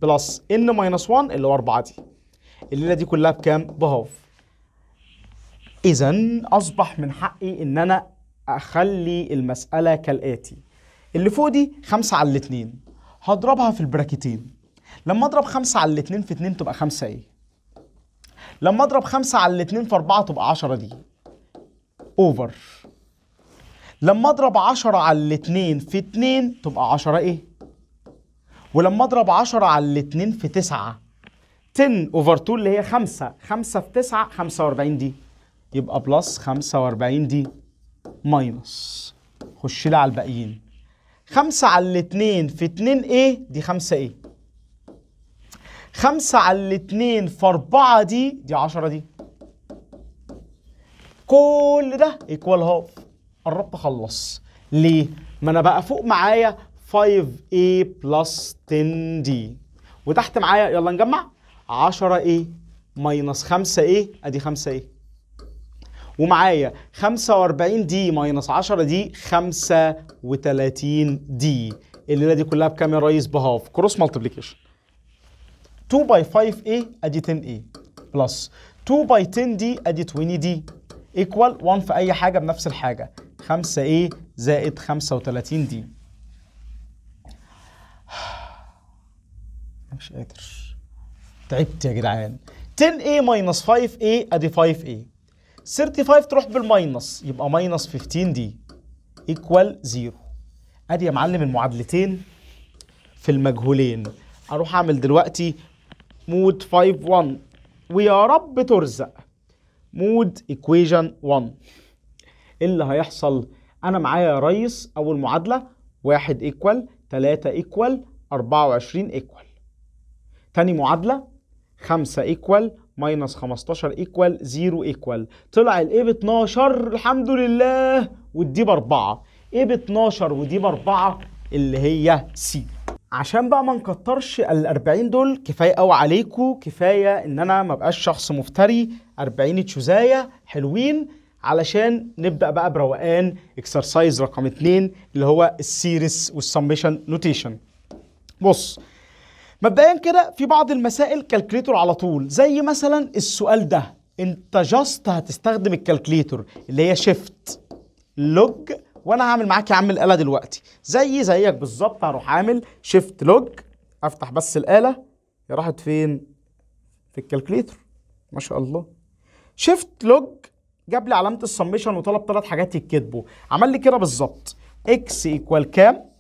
بلس ان ماينس 1 اللي هو 4 دي الليله دي كلها بكام بهاف اذا اصبح من حقي ان انا اخلي المساله كالاتي اللي فوق دي خمسة على الاتنين هضربها في البراكتين لما اضرب خمسة على الاتنين في اتنين تبقى خمسة ايه لما اضرب خمسة على الاتنين في اربعة تبقى عشرة دي اوفر لما اضرب عشرة على الاتنين في اتنين تبقى عشرة ايه ولما اضرب عشرة على الاتنين في تسعة 10 اوفر 2 اللي هي خمسة خمسة في تسعة خمسة واربعين دي يبقى بلس 45 دي ماينس خش لي على الباقيين 5 على 2 في 2 ايه دي 5 ايه 5 على 2 في 4 دي دي 10 دي كل ده ايكوال هاف قربت اخلص ليه ما انا بقى فوق معايا 5a بلس 10d وتحت معايا يلا نجمع 10a ماينس 5a ادي 5a ومعايا 45 دي ماينس 10 دي 35 دي الليله دي كلها بكام يا ريس بهاف كروس مالتبليكيشن 2 باي 5 اي ادي 10 اي بلس 2 باي 10 دي ادي 20 دي ايكوال 1 في اي حاجه بنفس الحاجه 5 اي زائد 35 دي مش قادر تعبت يا جدعان 10a ماينس 5a ادي 5a 35 تروح بالماينس يبقى ماينس 15 دي ايكوال زيرو ادي يا معلم المعادلتين في المجهولين اروح اعمل دلوقتي مود 5 1 ويا رب ترزق مود ايكويجن 1 ايه اللي هيحصل انا معايا يا ريس اول معادله 1 ايكوال 3 ايكوال 24 ايكوال تاني معادله 5 ايكوال ماينس 15 ايكوال 0 ايكوال طلع الاي ب 12 الحمد لله والدي ب 4 اي ب 12 ودي ب 4 اللي هي سي عشان بقى ما نكترش ال 40 دول كفايه قوي عليكم كفايه ان انا ما بقاش شخص مفتري 40 تشوزايه حلوين علشان نبدا بقى بروقان اكسرسايز رقم 2 اللي هو السيريس والسميشن نوتيشن بص مبدئيا كده في بعض المسائل كالكليتور على طول زي مثلا السؤال ده انت جاست هتستخدم الكالكليتور اللي هي شيفت لوج وانا هعمل معاك يا عم الاله دلوقتي زي زيك بالظبط هروح عامل شيفت لوج افتح بس الاله هي راحت فين في الكالكليتور ما شاء الله شيفت لوج جاب لي علامه السميشن وطلب ثلاث حاجات يتكتبوا عمل لي كده بالظبط اكس ايكوال كام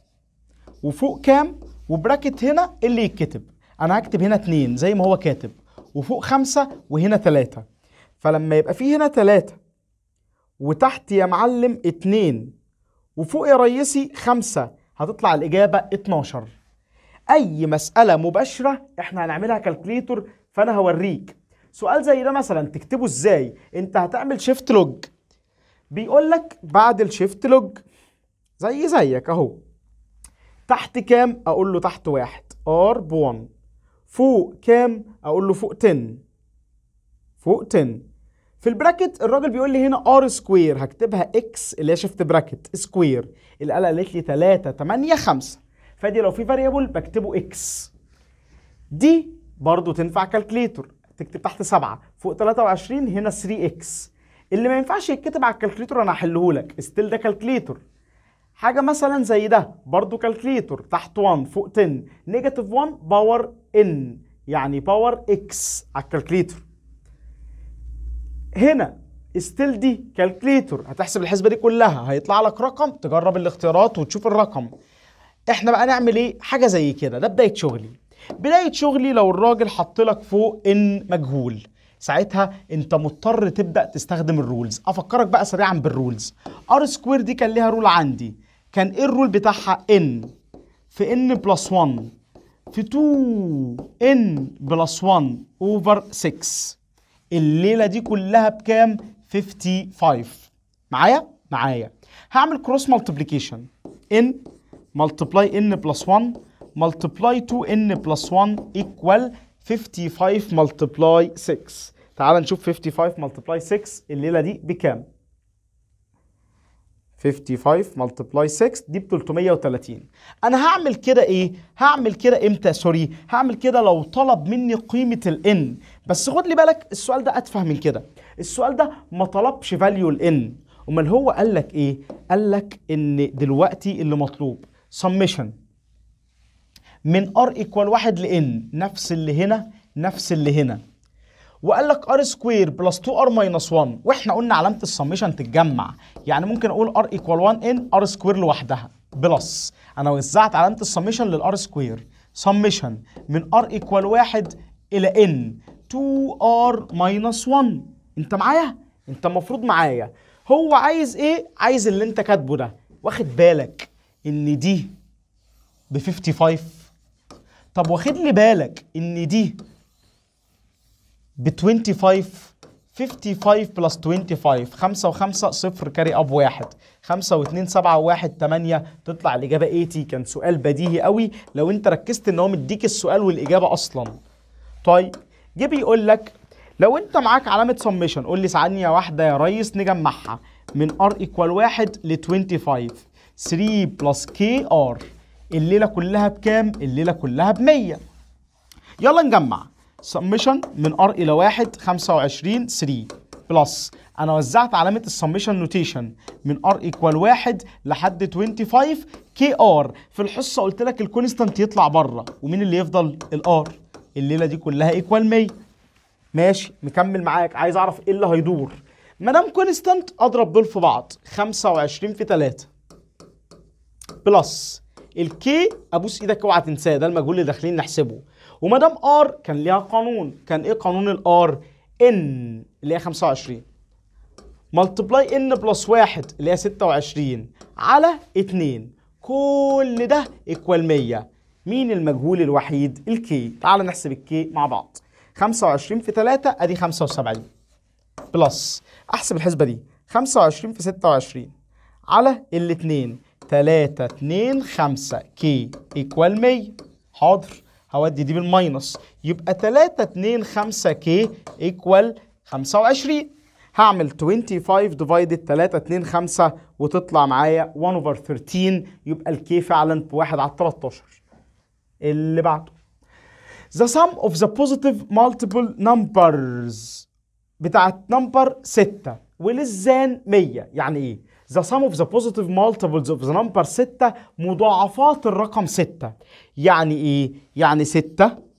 وفوق كام وبراكت هنا اللي يتكتب انا هكتب هنا اتنين زي ما هو كاتب وفوق خمسة وهنا تلاتة فلما يبقى فيه هنا تلاتة وتحت يا معلم اتنين وفوق يا ريسي خمسة هتطلع الإجابة اتناشر أي مسألة مباشرة احنا هنعملها كالكليتور فأنا هوريك سؤال زي ده مثلا تكتبه ازاي انت هتعمل شيفت لوج بيقول لك بعد الشيفت لوج زي زيك اهو تحت كام اقول له تحت واحد ار ب1 فوق كام اقول له فوق 10 فوق 10 في البراكت الراجل بيقول لي هنا ار سكوير هكتبها اكس اللي هي شيفت براكت سكوير القلقة قالت لي 3 8 5 فدي لو في فاريبل بكتبه اكس دي برضه تنفع كالكليتور تكتب تحت 7 فوق 23 هنا 3 اكس اللي ما ينفعش يتكتب على الكالكليتور انا هحله لك ستيل ده كالكليتور حاجة مثلا زي ده برضو كالكليتور تحت 1 فوق 10 نيجاتيف 1 باور ان يعني باور اكس على الكالكليتور هنا ستيل دي كالكليتور هتحسب الحسبة دي كلها هيطلع لك رقم تجرب الاختيارات وتشوف الرقم احنا بقى نعمل ايه حاجة زي كده ده بداية شغلي بداية شغلي لو الراجل حط لك فوق ان مجهول ساعتها انت مضطر تبدا تستخدم الرولز افكرك بقى سريعا بالرولز ار سكوير دي كان ليها رول عندي كان ايه الرول بتاعها ان في ان بلس 1 في 2 ان بلس 1 اوفر 6 الليله دي كلها بكام 55 معايا معايا هعمل كروس مالتيبليكيشن ان ملتبلاي ان بلس 1 ملتبلاي 2 ان بلس 1 ايكوال 55 ملتبلاي 6 تعال نشوف 55 ملتبلاي 6 الليله دي بكام 55 ملتبلاي 6 دي ب 330 انا هعمل كده ايه هعمل كده امتى سوري هعمل كده لو طلب مني قيمه n بس خد لي بالك السؤال ده اتفه من كده السؤال ده ما طلبش فاليو n امال هو قال لك ايه قال لك ان دلوقتي اللي مطلوب سمشن من ار ايكوال 1 n نفس اللي هنا نفس اللي هنا وقال لك ار سكوير بلس 2 ار ماينس 1 واحنا قلنا علامه السميشن تتجمع يعني ممكن اقول ار ايكوال 1 ان ار سكوير لوحدها بلس انا وزعت علامه السميشن للار سكوير سميشن من ار ايكوال 1 الى ان 2 ار ماينس 1 انت معايا انت المفروض معايا هو عايز ايه عايز اللي انت كاتبه ده واخد بالك ان دي ب 55 طب واخد لي بالك ان دي ب 25 55 بلس 25 5 و5 صفر كاري اب واحد 5 و2 7 و1 8 تطلع الاجابه 80 كان سؤال بديهي قوي لو انت ركزت ان هو مديك السؤال والاجابه اصلا طيب جه بيقول لك لو انت معاك علامه سميشن قول لي ثانيه واحده يا ريس نجمعها من ار ايكوال 1 ل 25 3 بلس كي ار الليله كلها بكام الليله كلها ب 100 يلا نجمع سمشن من ار الى 1 25 3 بلس انا وزعت علامه السمشن نوتيشن من ار ايكوال 1 لحد 25 كي ار في الحصه قلت لك الكونستانت يطلع بره ومين اللي يفضل الار الليله دي كلها ايكوال 100 ماشي مكمل معاك عايز اعرف ايه اللي هيدور ما دام كونستانت اضرب دول في بعض 25 في 3 بلس الكي ابوس ايدك اوعى تنساه ده المجهول اللي داخلين نحسبه وما دام ار كان ليها قانون كان ايه قانون الار ان اللي هي 25 ملتبلاي ان بلس واحد اللي هي 26 على 2 كل ده ايكوال 100 مين المجهول الوحيد الكي تعال نحسب الكي مع بعض 25 في 3 ادي 75 بلس احسب الحسبه دي 25 في 26 على الاثنين 3 2 5 كي ايكوال 100 حاضر هودي دي بالماينس يبقى 3 2 5 كي ايكوال 25 هعمل 25 ديفايدد 3 2 5 وتطلع معايا 1 اوفر 13 يبقى الكي فعلا بواحد على 13 اللي بعده the sum of the positive multiple numbers بتاعت نمبر 6 وللزان 100 يعني ايه the sum of the positive multiples of the number 6 مضاعفات الرقم 6 يعني ايه يعني 6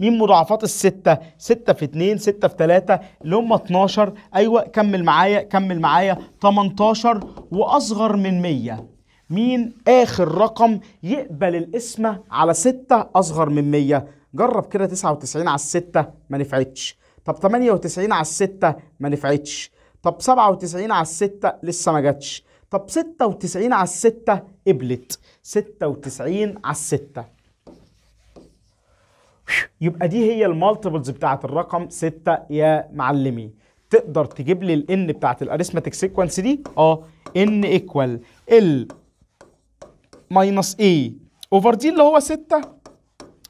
مين مضاعفات الستة؟ 6 في 2 6 في 3 اللي هم 12، أيوة كمل معايا كمل معايا 18 وأصغر من 100. مين آخر رقم يقبل القسمة على 6 أصغر من 100؟ جرب كده 99 على 6 ما نفعتش. طب 98 على 6 ما نفعتش. طب 97 على الستة لسه ما جاتش طب 96 على الستة قبلت 96 على الستة يبقى دي هي المالتيبلز بتاعت الرقم 6 يا معلمي تقدر تجيب لي الان n بتاعت الاريثماتيك سيكونس دي اه n ايكوال ال ماينس اي اوفر دي اللي هو 6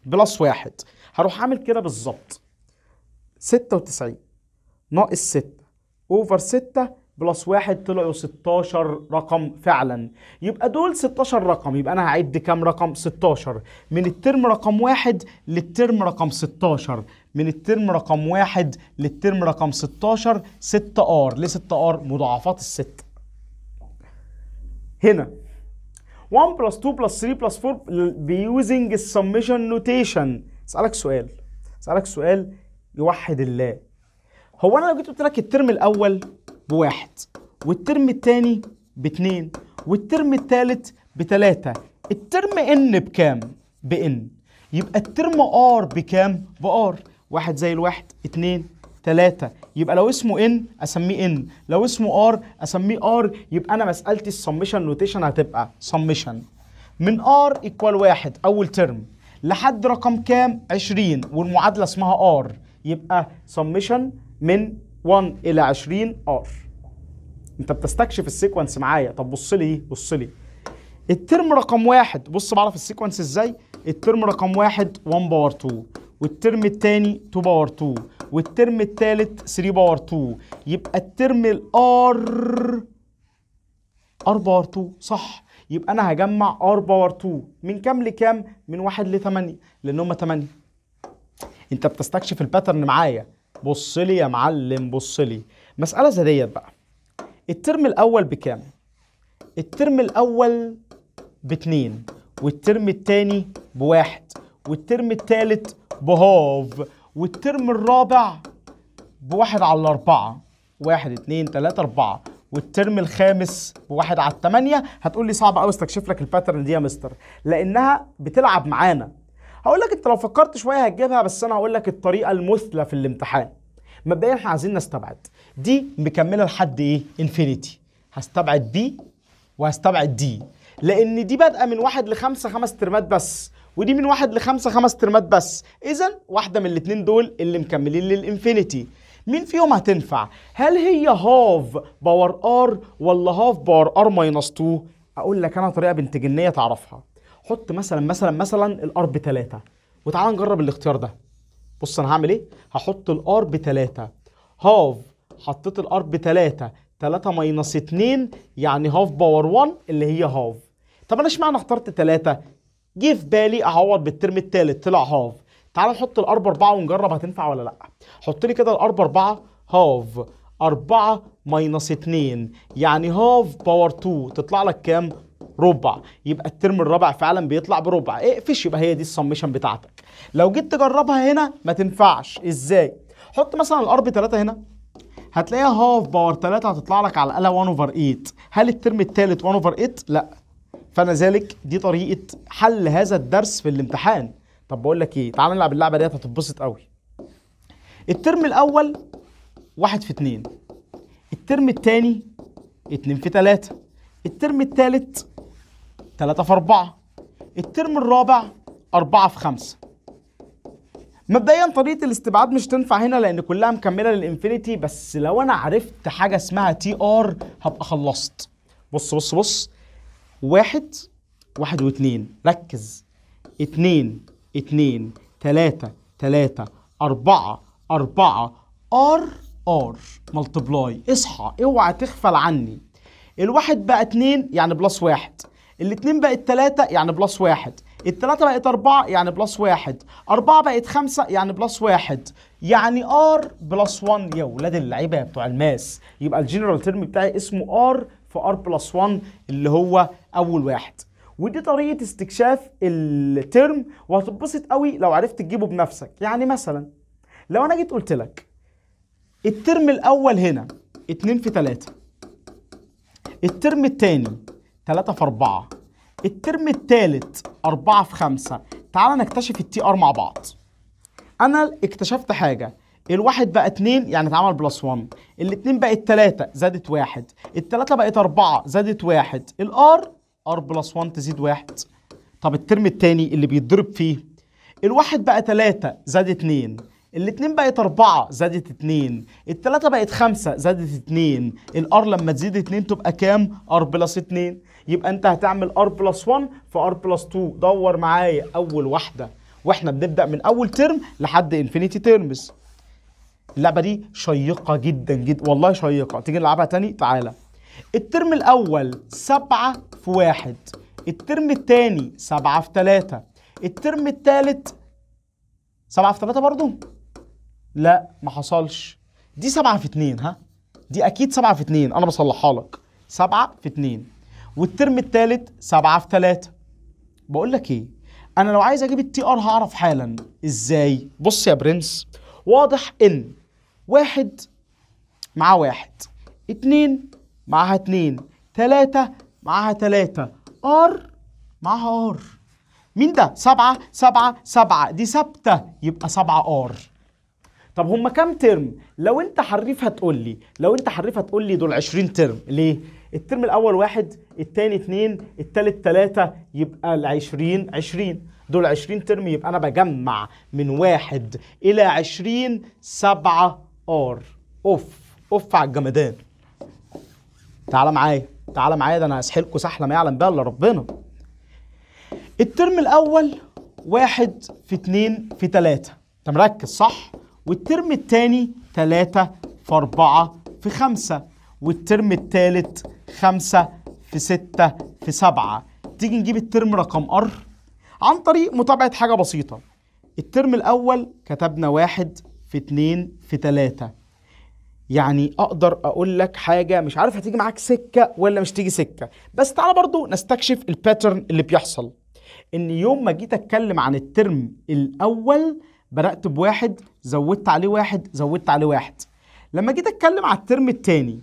بلس 1 هروح اعمل كده بالظبط 96 ناقص 6 اوفر 6 بلس 1 طلعوا 16 رقم فعلا يبقى دول 16 رقم يبقى انا هعد كام رقم 16 من الترم رقم 1 للترم رقم 16 من الترم رقم 1 للترم رقم 16 6 ار ليه 6 ار مضاعفات 6 هنا 1 بلس 2 بلس 3 بلس 4 بيوزنج السميشن نوتيشن اسالك سؤال اسالك سؤال يوحد الله هو انا لو جيت قلت لك الترم الاول بواحد والترم الثاني باتنين والترم الثالث بتلاتة الترم ان بكام؟ بان يبقى الترم ار بكام؟ بار واحد زي الواحد اتنين تلاتة يبقى لو اسمه ان اسميه ان لو اسمه ار اسميه ار يبقى انا مسألتي السميشن نوتيشن هتبقى سميشن من ار ايكوال واحد اول ترم لحد رقم كام؟ 20 والمعادلة اسمها ار يبقى سميشن من 1 الى 20 ار انت بتستكشف السيكونس معايا طب بص لي ايه بص لي الترم رقم واحد بص بعرف السيكونس ازاي الترم رقم واحد 1 باور 2 والترم الثاني 2 باور 2 والترم الثالث 3 باور 2 يبقى الترم الار ار باور 2 صح يبقى انا هجمع ار باور 2 من كام لكام من 1 ل 8 لان هم 8 انت بتستكشف الباترن معايا بص لي يا معلم بص لي مسألة زي ديت بقى الترم الأول بكام؟ الترم الأول باتنين والترم التاني بواحد والترم التالت بهاف والترم الرابع بواحد على الأربعة واحد اتنين تلاتة أربعة والترم الخامس بواحد على التمانية هتقول لي صعب قوي استكشف لك الباترن دي يا مستر لأنها بتلعب معانا هقول لك انت لو فكرت شويه هتجيبها بس انا هقول لك الطريقه المثلى في الامتحان مبدئيا احنا عايزين نستبعد دي مكمله لحد ايه انفينيتي هستبعد بي وهستبعد دي لان دي بادئه من واحد لخمسه خمس ترمات بس ودي من واحد لخمسه خمس ترمات بس اذا واحده من الاثنين دول اللي مكملين للانفينيتي مين فيهم هتنفع هل هي هاف باور ار ولا هاف باور ار ماينس 2 اقول لك انا طريقه بنت جنيه تعرفها حط مثلا مثلا مثلا الار ب 3 وتعال نجرب الاختيار ده بص انا هعمل ايه هحط الار ب 3 هاف حطيت الار ب 3 3 ماينص 2 يعني هاف باور 1 اللي هي هاف طب انا اشمعنى اخترت 3 جه في بالي اعوض بالترم الثالث طلع هاف تعال نحط الار ب 4 ونجرب هتنفع ولا لا حط لي كده الار ب 4 هاف 4 ماينص 2 يعني هاف باور 2 تطلع لك كام ربع يبقى الترم الرابع فعلا بيطلع بربع اقفش يبقى هي دي السميشن بتاعتك لو جيت تجربها هنا ما تنفعش ازاي حط مثلا الار بي 3 هنا هتلاقيها هاف باور 3 هتطلع لك على الاله 1 اوفر 8 هل الترم الثالث 1 اوفر 8 لا فانا ذلك دي طريقه حل هذا الدرس في الامتحان طب بقول لك ايه تعال نلعب اللعبه ديت هتتبسط قوي الترم الاول 1 في 2 الترم الثاني 2 في 3 الترم الثالث 3 في 4 الترم الرابع 4 في 5 مبدئيا طريقه الاستبعاد مش تنفع هنا لان كلها مكمله للانفينيتي بس لو انا عرفت حاجه اسمها تي ار هبقى خلصت بص بص بص واحد واحد 2 ركز اتنين اتنين تلاتة تلاتة أربعة أربعة ار ار ملتبلاي اصحى اوعى تغفل عني الواحد بقى اتنين يعني بلس واحد الاتنين بقت تلاتة يعني بلس واحد التلاتة بقت أربعة يعني بلس واحد أربعة بقت خمسة يعني بلس واحد يعني ار بلس 1 يا ولاد اللعيبة يا بتوع الماس يبقى الجنرال ترم بتاعي اسمه ار في ار بلس 1 اللي هو أول واحد ودي طريقة استكشاف الترم وهتتبسط قوي لو عرفت تجيبه بنفسك يعني مثلا لو أنا جيت قلت لك الترم الأول هنا 2 في 3 الترم الثاني 3 في 4 الترم الثالث 4 في 5 تعال نكتشف التي ار مع بعض انا اكتشفت حاجه الواحد بقى 2 يعني اتعمل بلس 1 الاثنين بقت 3 زادت 1 الثلاثه بقت 4 زادت 1 الار ار بلس 1 تزيد 1 طب الترم الثاني اللي بيتضرب فيه الواحد بقى 3 زاد 2 الاثنين بقت 4 زادت 2 التلاتة بقت 5 زادت 2 الار لما تزيد 2 تبقى كام؟ ار بلس 2 يبقى انت هتعمل ار بلس 1 في ار بلس 2 دور معايا اول واحده واحنا بنبدا من اول ترم لحد انفينيتي تيرمز اللعبه دي شيقه جدا جدا والله شيقه تيجي نلعبها تاني تعالى الترم الاول سبعة في واحد الترم التاني سبعة في 3 الترم التالت سبعة في 3 برضو لا ما حصلش دي سبعة في 2 ها دي اكيد سبعة في 2 انا بصلحها لك سبعة في 2 والترم الثالث 7 في 3 بقول لك ايه انا لو عايز اجيب التي ار هعرف حالا ازاي بص يا برنس واضح ان واحد مع واحد اتنين معاها اتنين تلاتة معاها تلاتة ار معاها ار مين ده؟ سبعة سبعة سبعة دي ثابتة يبقى سبعة ار طب هما كام ترم لو انت حريف هتقول لي لو انت حريف هتقول لي دول 20 ترم ليه الترم الاول واحد الثاني اثنين الثالث ثلاثة يبقى ال 20 20 دول 20 ترم يبقى انا بجمع من واحد الى 20 7 ار اوف اوف على الجمدان تعالى معايا تعالى معايا ده انا هسحلكوا سحله ما يعلم بها الا ربنا الترم الاول واحد في اتنين في تلاتة انت مركز صح والترم الثاني 3 في 4 في 5 والترم الثالث 5 في 6 في 7 تيجي نجيب الترم رقم ار عن طريق متابعة حاجة بسيطة الترم الأول كتبنا 1 في 2 في 3 يعني أقدر أقول لك حاجة مش عارف هتيجي معاك سكة ولا مش تيجي سكة بس تعالى برضو نستكشف الباترن اللي بيحصل إن يوم ما جيت أتكلم عن الترم الأول بدأت بواحد زودت عليه واحد زودت عليه واحد لما جيت اتكلم على الترم التاني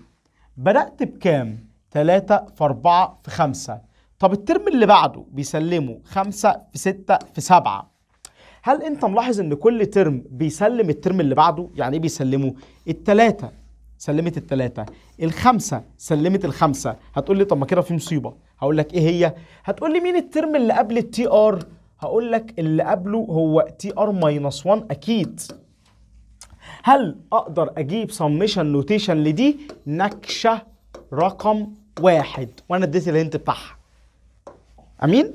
بدأت بكام؟ تلاتة في أربعة في خمسة طب الترم اللي بعده بيسلمه خمسة في ستة في سبعة هل انت ملاحظ ان كل ترم بيسلم الترم اللي بعده يعني ايه بيسلمه التلاتة سلمت التلاتة الخمسة سلمت الخمسة هتقول لي طب ما كده في مصيبة هقول لك ايه هي هتقول لي مين الترم اللي قبل التي ار هقول لك اللي قبله هو تي ار ماينس 1 اكيد هل اقدر اجيب سميشن نوتيشن لدي نكشه رقم واحد وانا اديت الهنت بتاعها امين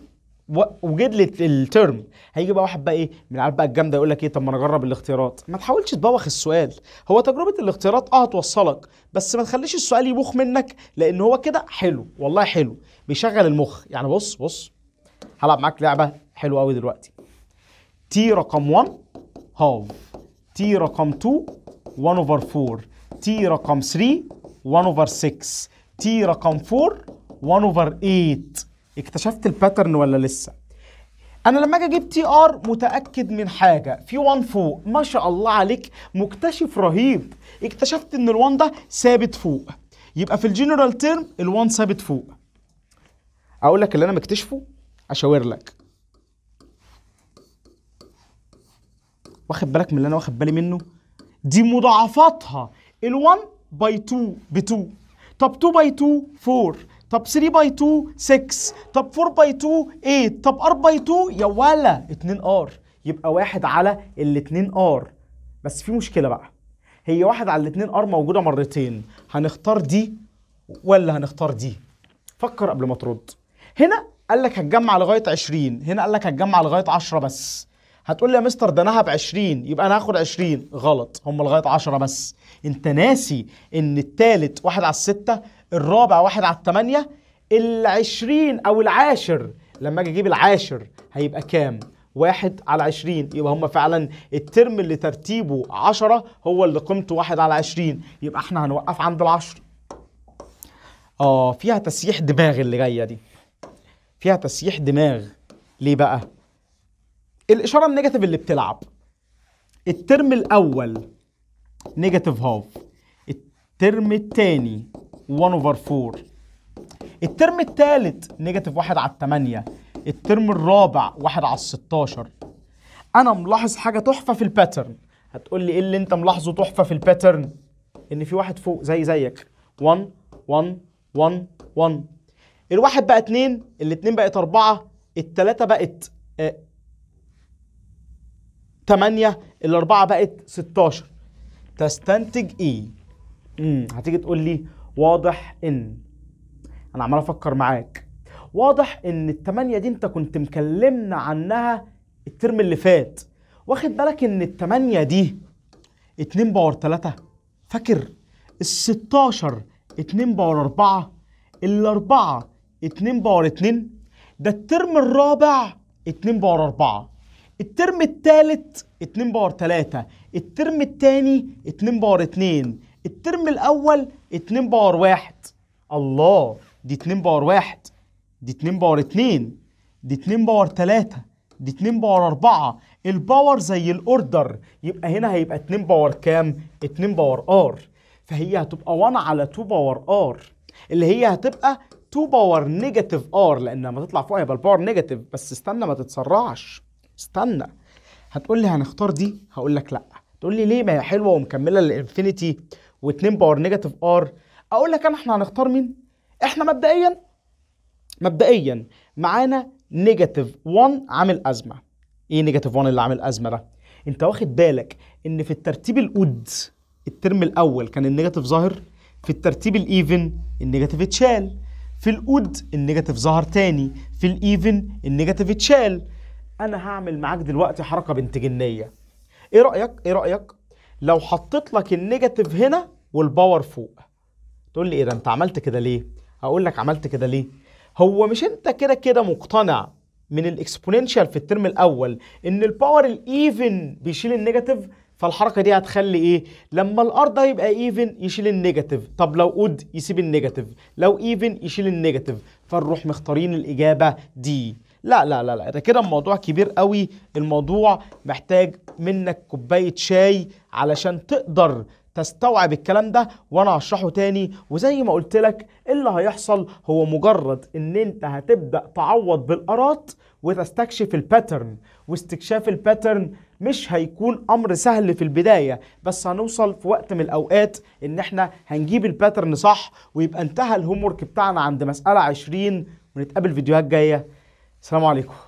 وجد لي الترم هيجي بقى واحد بقى ايه من عارف بقى الجامده يقول لك ايه طب ما انا اجرب الاختيارات ما تحاولش تبوخ السؤال هو تجربه الاختيارات اه هتوصلك بس ما تخليش السؤال يبوخ منك لان هو كده حلو والله حلو بيشغل المخ يعني بص بص هلعب معاك لعبه حلو قوي دلوقتي تي رقم 1 هاف تي رقم 2 1 اوفر 4 تي رقم 3 1 اوفر 6 تي رقم 4 1 اوفر 8 اكتشفت الباترن ولا لسه انا لما اجي اجيب تي ار متاكد من حاجه في 1 فوق ما شاء الله عليك مكتشف رهيب اكتشفت ان ال1 ده ثابت فوق يبقى في الجنرال تيرم ال1 ثابت فوق اقول لك اللي انا مكتشفه اشاور لك واخد بالك من اللي انا واخد بالي منه دي مضاعفاتها ال1 باي 2 ب 2 طب 2 باي 2 4 طب 3 باي 2 6 طب 4 باي 2 8 طب 4 باي 2 يا ولا 2 ار يبقى واحد على ال 2 ار بس في مشكله بقى هي واحد على ال 2 ار موجوده مرتين هنختار دي ولا هنختار دي فكر قبل ما ترد هنا قال لك هتجمع لغايه 20 هنا قال لك هتجمع لغايه 10 بس هتقول لي يا مستر ده انا هب 20 يبقى انا هاخد 20 غلط هم لغايه 10 بس انت ناسي ان الثالث واحد على الستة الرابع واحد على الثمانية ال 20 او العاشر لما اجي اجيب العاشر هيبقى كام واحد على عشرين يبقى هم فعلا الترم اللي ترتيبه عشرة هو اللي قيمته واحد على عشرين يبقى احنا هنوقف عند العشر اه فيها تسييح دماغ اللي جايه دي فيها تسييح دماغ ليه بقى الاشاره النيجاتيف اللي بتلعب الترم الاول نيجاتيف هاف الترم الثاني 1 اوفر 4 الترم الثالث نيجاتيف 1 على 8 الترم الرابع 1 على 16 انا ملاحظ حاجه تحفه في الباترن هتقول لي ايه اللي انت ملاحظه تحفه في الباترن ان في واحد فوق زي زيك 1 1 1 1 الواحد بقى 2 الاثنين بقت 4 الثلاثه بقت آه، 8 ال 4 بقت 16 تستنتج إيه؟ امم هتيجي تقول لي واضح إن أنا عمال أفكر معاك واضح إن ال 8 دي أنت كنت مكلمنا عنها الترم اللي فات واخد بالك إن ال 8 دي 2 باور 3 فاكر ال 16 2 باور 4 ال 4 2 باور 2 ده الترم الرابع 2 باور 4 الترم الثالث 2 باور 3 الترم الثاني 2 باور 2 الترم الاول 2 باور 1 الله دي 2 باور 1 دي 2 باور 2 دي 2 باور 3 دي 2 باور 4 الباور زي الاوردر يبقى هنا هيبقى 2 باور كام 2 باور ار فهي هتبقى 1 على 2 باور ار اللي هي هتبقى 2 باور نيجاتيف ار لان لما تطلع فوق هيبقى الباور نيجاتيف بس استنى ما تتسرعش استنى هتقول لي هنختار دي هقول لك لا تقول لي ليه ما هي حلوه ومكمله للانفينيتي و2 باور نيجاتيف ار اقول لك انا احنا هنختار مين احنا مبدئيا مبدئيا معانا نيجاتيف 1 عامل ازمه ايه نيجاتيف 1 اللي عامل ازمه ده انت واخد بالك ان في الترتيب الاود الترم الاول كان النيجاتيف ظاهر في الترتيب الايفن النيجاتيف اتشال في الاود النيجاتيف ظهر تاني في الايفن النيجاتيف اتشال انا هعمل معاك دلوقتي حركه بنت جنيه ايه رايك ايه رايك لو حطيت لك النيجاتيف هنا والباور فوق تقول لي ايه ده انت عملت كده ليه هقول لك عملت كده ليه هو مش انت كده كده مقتنع من الاكسبوننشال في الترم الاول ان الباور الايفن بيشيل النيجاتيف فالحركه دي هتخلي ايه لما الارض هيبقى ايفن يشيل النيجاتيف طب لو اود يسيب النيجاتيف لو ايفن يشيل النيجاتيف فنروح مختارين الاجابه دي لا لا لا لا ده كده الموضوع كبير قوي الموضوع محتاج منك كوبايه شاي علشان تقدر تستوعب الكلام ده وانا هشرحه تاني وزي ما قلت لك اللي هيحصل هو مجرد ان انت هتبدا تعوض بالارات وتستكشف الباترن واستكشاف الباترن مش هيكون امر سهل في البدايه بس هنوصل في وقت من الاوقات ان احنا هنجيب الباترن صح ويبقى انتهى الهوم بتاعنا عند مساله 20 ونتقابل فيديوهات جايه السلام عليكم